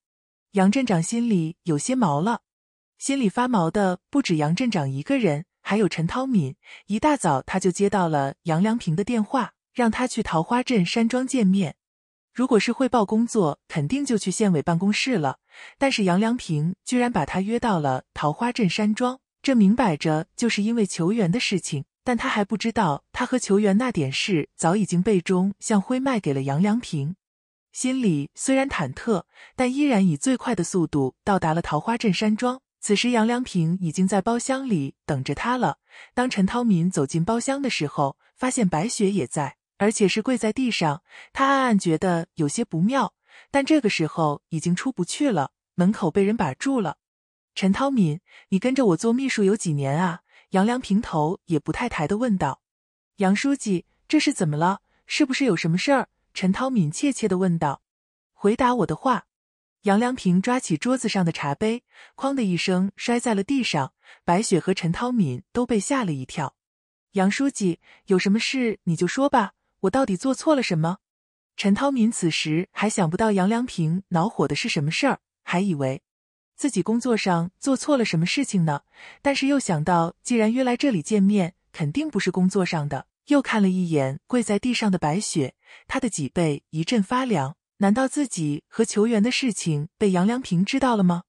杨镇长心里有些毛了，心里发毛的不止杨镇长一个人。还有陈涛敏，一大早他就接到了杨良平的电话，让他去桃花镇山庄见面。如果是汇报工作，肯定就去县委办公室了。但是杨良平居然把他约到了桃花镇山庄，这明摆着就是因为球员的事情。但他还不知道，他和球员那点事早已经被钟向辉卖给了杨良平。心里虽然忐忑，但依然以最快的速度到达了桃花镇山庄。此时，杨良平已经在包厢里等着他了。当陈涛敏走进包厢的时候，发现白雪也在，而且是跪在地上。他暗暗觉得有些不妙，但这个时候已经出不去了，门口被人把住了。陈涛敏，你跟着我做秘书有几年啊？杨良平头也不太抬的问道。杨书记，这是怎么了？是不是有什么事儿？陈涛敏怯怯的问道。回答我的话。杨良平抓起桌子上的茶杯，哐的一声摔在了地上。白雪和陈涛敏都被吓了一跳。杨书记有什么事你就说吧，我到底做错了什么？陈涛敏此时还想不到杨良平恼火的是什么事儿，还以为自己工作上做错了什么事情呢。但是又想到既然约来这里见面，肯定不是工作上的。又看了一眼跪在地上的白雪，他的脊背一阵发凉。难道自己和球员的事情被杨良平知道了吗？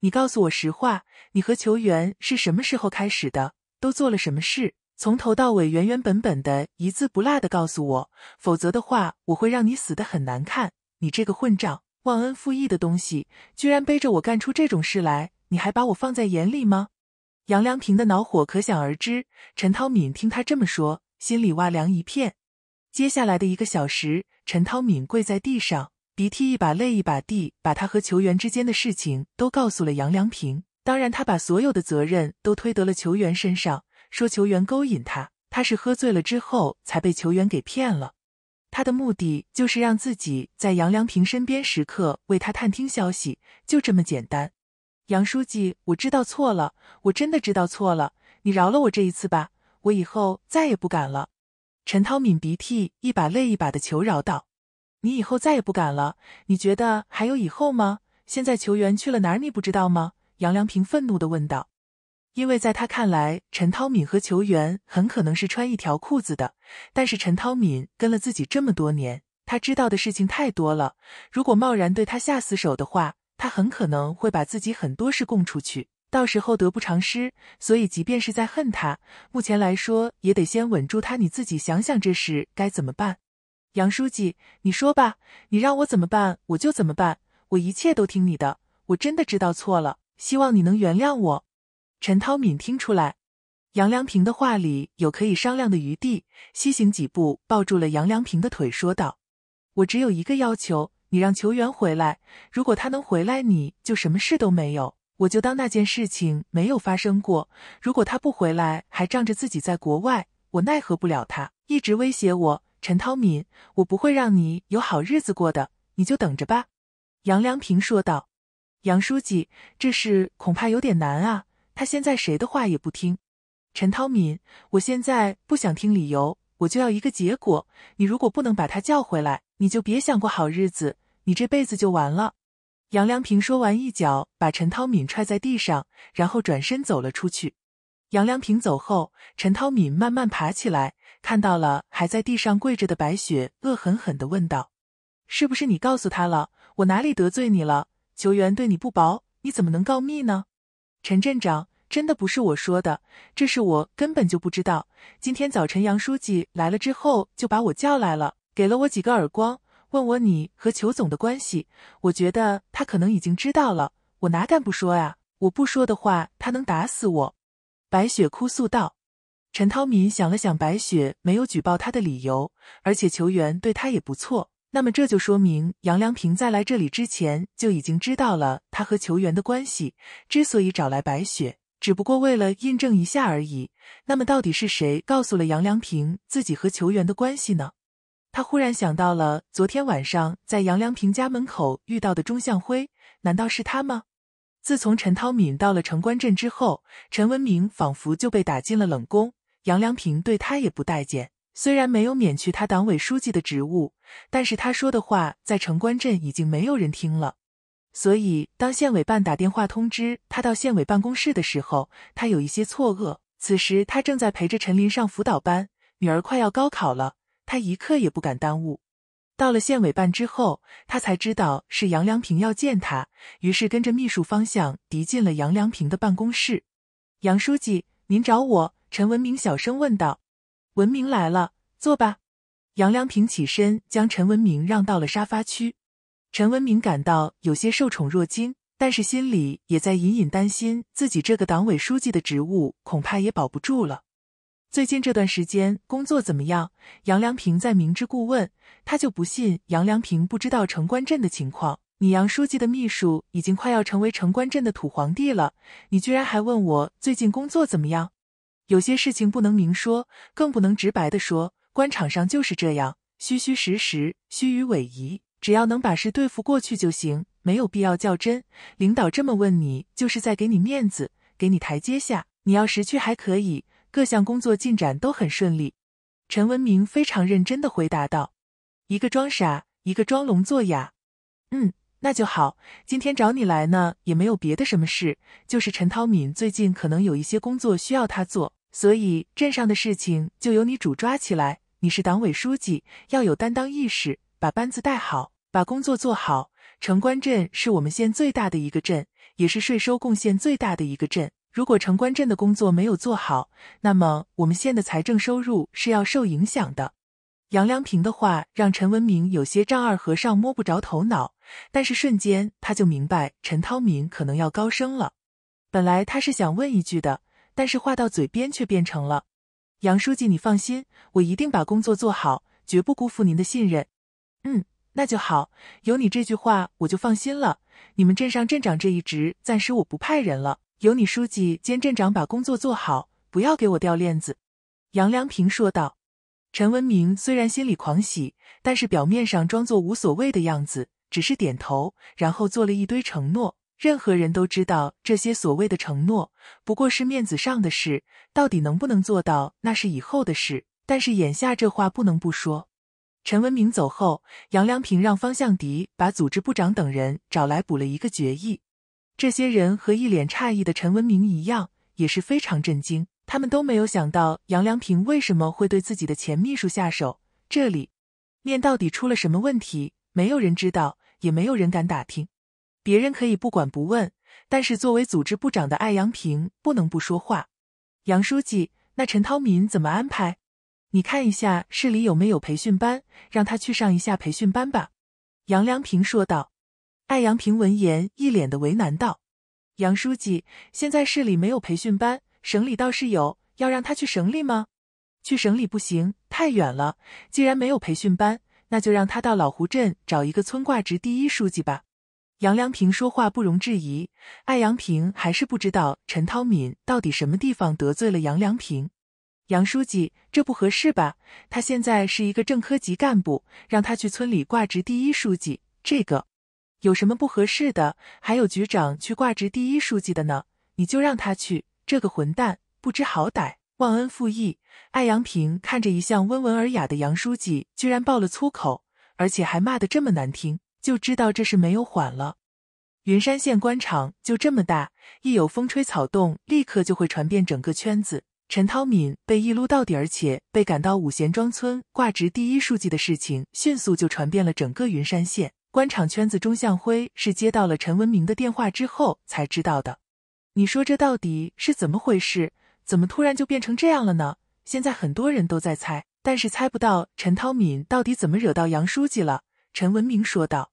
你告诉我实话，你和球员是什么时候开始的？都做了什么事？从头到尾原原本本的一字不落的告诉我，否则的话我会让你死的很难看！你这个混账，忘恩负义的东西，居然背着我干出这种事来，你还把我放在眼里吗？杨良平的恼火可想而知。陈涛敏听他这么说，心里哇凉一片。接下来的一个小时，陈涛敏跪在地上。鼻涕一把泪一把地，把他和球员之间的事情都告诉了杨良平。当然，他把所有的责任都推到了球员身上，说球员勾引他，他是喝醉了之后才被球员给骗了。他的目的就是让自己在杨良平身边时刻为他探听消息，就这么简单。杨书记，我知道错了，我真的知道错了，你饶了我这一次吧，我以后再也不敢了。陈涛抿鼻涕一把泪一把的求饶道。你以后再也不敢了？你觉得还有以后吗？现在球员去了哪儿？你不知道吗？杨良平愤怒的问道。因为在他看来，陈涛敏和球员很可能是穿一条裤子的。但是陈涛敏跟了自己这么多年，他知道的事情太多了。如果贸然对他下死手的话，他很可能会把自己很多事供出去，到时候得不偿失。所以，即便是在恨他，目前来说也得先稳住他。你自己想想这事该怎么办。杨书记，你说吧，你让我怎么办，我就怎么办，我一切都听你的。我真的知道错了，希望你能原谅我。陈涛敏听出来，杨良平的话里有可以商量的余地，西行几步，抱住了杨良平的腿，说道：“我只有一个要求，你让球员回来。如果他能回来，你就什么事都没有，我就当那件事情没有发生过。如果他不回来，还仗着自己在国外，我奈何不了他，一直威胁我。”陈涛敏，我不会让你有好日子过的，你就等着吧。”杨良平说道。“杨书记，这事恐怕有点难啊，他现在谁的话也不听。”陈涛敏，我现在不想听理由，我就要一个结果。你如果不能把他叫回来，你就别想过好日子，你这辈子就完了。”杨良平说完，一脚把陈涛敏踹在地上，然后转身走了出去。杨良平走后，陈涛敏慢慢爬起来。看到了还在地上跪着的白雪，恶狠狠的问道：“是不是你告诉他了？我哪里得罪你了？球员对你不薄，你怎么能告密呢？”陈镇长真的不是我说的，这是我根本就不知道。今天早晨杨书记来了之后，就把我叫来了，给了我几个耳光，问我你和裘总的关系。我觉得他可能已经知道了，我哪敢不说呀？我不说的话，他能打死我。”白雪哭诉道。陈涛民想了想，白雪没有举报他的理由，而且球员对他也不错。那么这就说明杨良平在来这里之前就已经知道了他和球员的关系。之所以找来白雪，只不过为了印证一下而已。那么到底是谁告诉了杨良平自己和球员的关系呢？他忽然想到了昨天晚上在杨良平家门口遇到的钟向辉，难道是他吗？自从陈涛敏到了城关镇之后，陈文明仿佛就被打进了冷宫。杨良平对他也不待见，虽然没有免去他党委书记的职务，但是他说的话在城关镇已经没有人听了。所以，当县委办打电话通知他到县委办公室的时候，他有一些错愕。此时，他正在陪着陈林上辅导班，女儿快要高考了，他一刻也不敢耽误。到了县委办之后，他才知道是杨良平要见他，于是跟着秘书方向，敌进了杨良平的办公室。杨书记，您找我。陈文明小声问道：“文明来了，坐吧。”杨良平起身将陈文明让到了沙发区。陈文明感到有些受宠若惊，但是心里也在隐隐担心，自己这个党委书记的职务恐怕也保不住了。最近这段时间工作怎么样？杨良平在明知故问，他就不信杨良平不知道城关镇的情况。你杨书记的秘书已经快要成为城关镇的土皇帝了，你居然还问我最近工作怎么样？有些事情不能明说，更不能直白的说，官场上就是这样，虚虚实实，虚与委蛇。只要能把事对付过去就行，没有必要较真。领导这么问你，就是在给你面子，给你台阶下。你要识趣还可以，各项工作进展都很顺利。陈文明非常认真的回答道：“一个装傻，一个装聋作哑。”嗯。那就好，今天找你来呢，也没有别的什么事，就是陈涛敏最近可能有一些工作需要他做，所以镇上的事情就由你主抓起来。你是党委书记，要有担当意识，把班子带好，把工作做好。城关镇是我们县最大的一个镇，也是税收贡献最大的一个镇。如果城关镇的工作没有做好，那么我们县的财政收入是要受影响的。杨良平的话让陈文明有些丈二和尚摸不着头脑。但是瞬间他就明白陈涛明可能要高升了。本来他是想问一句的，但是话到嘴边却变成了：“杨书记，你放心，我一定把工作做好，绝不辜负您的信任。”“嗯，那就好，有你这句话我就放心了。你们镇上镇长这一职暂时我不派人了，有你书记兼镇长把工作做好，不要给我掉链子。”杨良平说道。陈文明虽然心里狂喜，但是表面上装作无所谓的样子。只是点头，然后做了一堆承诺。任何人都知道，这些所谓的承诺不过是面子上的事，到底能不能做到，那是以后的事。但是眼下这话不能不说。陈文明走后，杨良平让方向迪把组织部长等人找来补了一个决议。这些人和一脸诧异的陈文明一样，也是非常震惊。他们都没有想到杨良平为什么会对自己的前秘书下手，这里面到底出了什么问题？没有人知道。也没有人敢打听，别人可以不管不问，但是作为组织部长的艾阳平不能不说话。杨书记，那陈涛民怎么安排？你看一下市里有没有培训班，让他去上一下培训班吧。杨良平说道。艾阳平闻言，一脸的为难道：“杨书记，现在市里没有培训班，省里倒是有，要让他去省里吗？去省里不行，太远了。既然没有培训班。”那就让他到老湖镇找一个村挂职第一书记吧。杨良平说话不容置疑。艾阳平还是不知道陈涛敏到底什么地方得罪了杨良平。杨书记，这不合适吧？他现在是一个正科级干部，让他去村里挂职第一书记，这个有什么不合适的？还有局长去挂职第一书记的呢，你就让他去。这个混蛋不知好歹。忘恩负义！艾阳平看着一向温文尔雅的杨书记，居然爆了粗口，而且还骂得这么难听，就知道这是没有缓了。云山县官场就这么大，一有风吹草动，立刻就会传遍整个圈子。陈涛敏被一撸到底，而且被赶到五贤庄村挂职第一书记的事情，迅速就传遍了整个云山县官场圈子。钟向辉是接到了陈文明的电话之后才知道的。你说这到底是怎么回事？怎么突然就变成这样了呢？现在很多人都在猜，但是猜不到陈涛敏到底怎么惹到杨书记了。陈文明说道。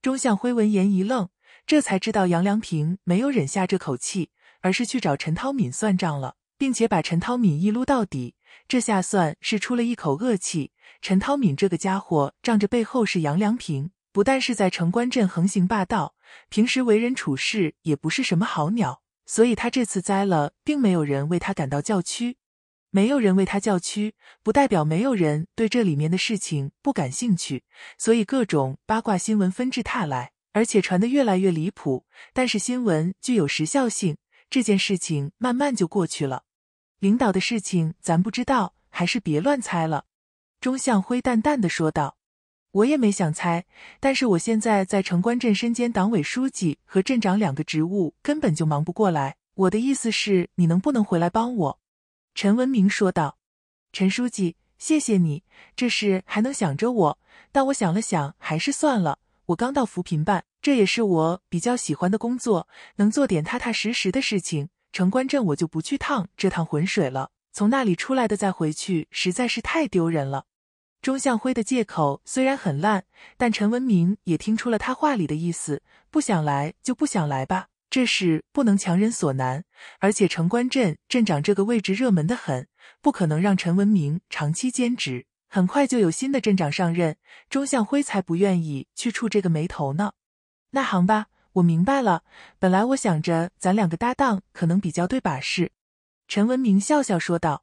钟向辉闻言一愣，这才知道杨良平没有忍下这口气，而是去找陈涛敏算账了，并且把陈涛敏一撸到底。这下算是出了一口恶气。陈涛敏这个家伙仗着背后是杨良平，不但是在城关镇横行霸道，平时为人处事也不是什么好鸟。所以他这次栽了，并没有人为他感到叫屈，没有人为他叫屈，不代表没有人对这里面的事情不感兴趣。所以各种八卦新闻纷至沓来，而且传的越来越离谱。但是新闻具有时效性，这件事情慢慢就过去了。领导的事情咱不知道，还是别乱猜了。”钟向辉淡淡的说道。我也没想猜，但是我现在在城关镇身兼党委书记和镇长两个职务，根本就忙不过来。我的意思是，你能不能回来帮我？”陈文明说道。“陈书记，谢谢你，这事还能想着我。但我想了想，还是算了。我刚到扶贫办，这也是我比较喜欢的工作，能做点踏踏实实的事情。城关镇我就不去趟这趟浑水了，从那里出来的再回去，实在是太丢人了。”钟向辉的借口虽然很烂，但陈文明也听出了他话里的意思，不想来就不想来吧，这事不能强人所难。而且城关镇镇长这个位置热门的很，不可能让陈文明长期兼职，很快就有新的镇长上任，钟向辉才不愿意去触这个霉头呢。那行吧，我明白了。本来我想着咱两个搭档可能比较对把式，陈文明笑笑说道，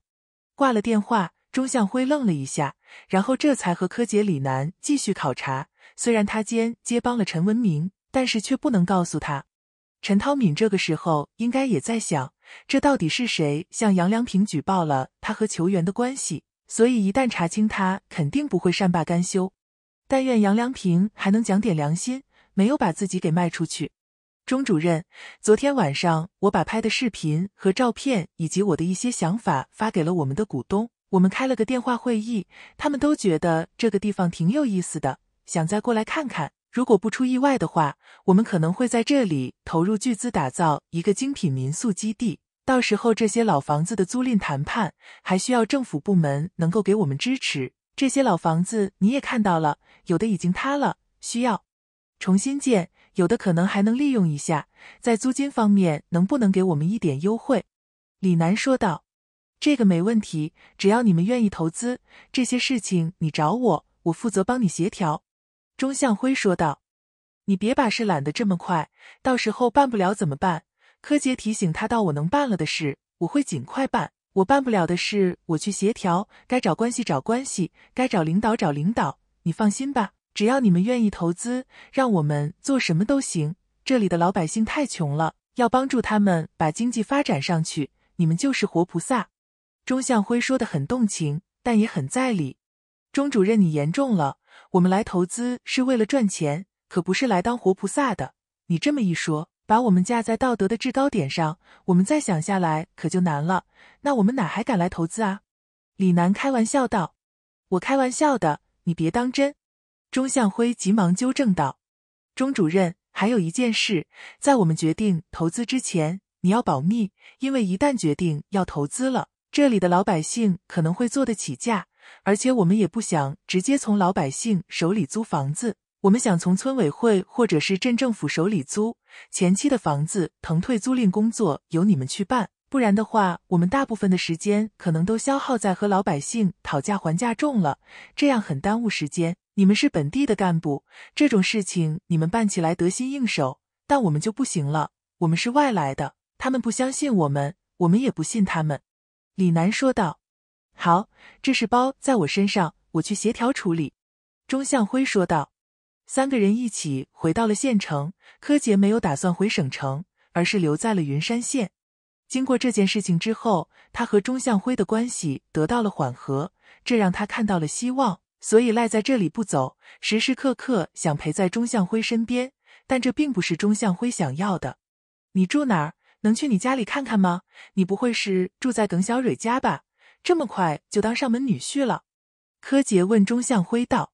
挂了电话。钟向辉愣了一下，然后这才和柯洁、李楠继续考察。虽然他间接帮了陈文明，但是却不能告诉他。陈涛敏这个时候应该也在想，这到底是谁向杨良平举报了他和球员的关系？所以一旦查清，他肯定不会善罢甘休。但愿杨良平还能讲点良心，没有把自己给卖出去。钟主任，昨天晚上我把拍的视频和照片，以及我的一些想法发给了我们的股东。我们开了个电话会议，他们都觉得这个地方挺有意思的，想再过来看看。如果不出意外的话，我们可能会在这里投入巨资打造一个精品民宿基地。到时候这些老房子的租赁谈判，还需要政府部门能够给我们支持。这些老房子你也看到了，有的已经塌了，需要重新建，有的可能还能利用一下。在租金方面，能不能给我们一点优惠？李楠说道。这个没问题，只要你们愿意投资，这些事情你找我，我负责帮你协调。”钟向辉说道。“你别把事揽得这么快，到时候办不了怎么办？”柯洁提醒他道。“我能办了的事，我会尽快办；我办不了的事，我去协调。该找关系找关系，该找领导找领导。你放心吧，只要你们愿意投资，让我们做什么都行。这里的老百姓太穷了，要帮助他们把经济发展上去，你们就是活菩萨。”钟向辉说的很动情，但也很在理。钟主任，你言重了。我们来投资是为了赚钱，可不是来当活菩萨的。你这么一说，把我们架在道德的制高点上，我们再想下来可就难了。那我们哪还敢来投资啊？李楠开玩笑道：“我开玩笑的，你别当真。”钟向辉急忙纠正道：“钟主任，还有一件事，在我们决定投资之前，你要保密，因为一旦决定要投资了。”这里的老百姓可能会坐得起价，而且我们也不想直接从老百姓手里租房子，我们想从村委会或者是镇政府手里租。前期的房子腾退租赁工作由你们去办，不然的话，我们大部分的时间可能都消耗在和老百姓讨价还价中了，这样很耽误时间。你们是本地的干部，这种事情你们办起来得心应手，但我们就不行了，我们是外来的，他们不相信我们，我们也不信他们。李楠说道：“好，这是包在我身上，我去协调处理。”钟向辉说道。三个人一起回到了县城。柯杰没有打算回省城，而是留在了云山县。经过这件事情之后，他和钟向辉的关系得到了缓和，这让他看到了希望，所以赖在这里不走，时时刻刻想陪在钟向辉身边。但这并不是钟向辉想要的。你住哪儿？能去你家里看看吗？你不会是住在耿小蕊家吧？这么快就当上门女婿了？柯洁问钟向辉道：“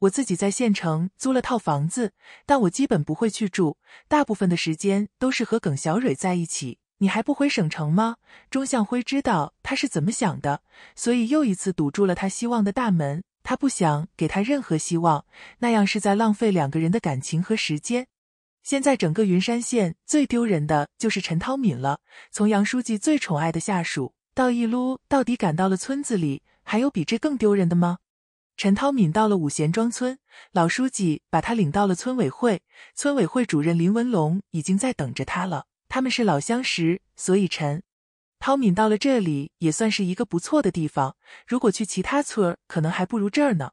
我自己在县城租了套房子，但我基本不会去住，大部分的时间都是和耿小蕊在一起。你还不回省城吗？”钟向辉知道他是怎么想的，所以又一次堵住了他希望的大门。他不想给他任何希望，那样是在浪费两个人的感情和时间。现在整个云山县最丢人的就是陈涛敏了，从杨书记最宠爱的下属到一撸到底赶到了村子里，还有比这更丢人的吗？陈涛敏到了五贤庄村，老书记把他领到了村委会，村委会主任林文龙已经在等着他了。他们是老相识，所以陈涛敏到了这里也算是一个不错的地方。如果去其他村可能还不如这儿呢。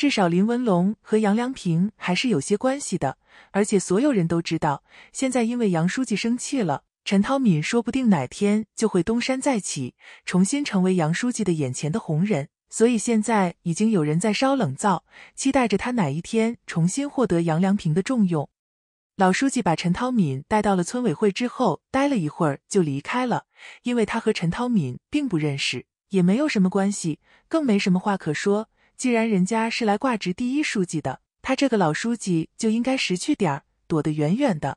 至少林文龙和杨良平还是有些关系的，而且所有人都知道，现在因为杨书记生气了，陈涛敏说不定哪天就会东山再起，重新成为杨书记的眼前的红人。所以现在已经有人在烧冷灶，期待着他哪一天重新获得杨良平的重用。老书记把陈涛敏带到了村委会之后，待了一会儿就离开了，因为他和陈涛敏并不认识，也没有什么关系，更没什么话可说。既然人家是来挂职第一书记的，他这个老书记就应该识趣点儿，躲得远远的。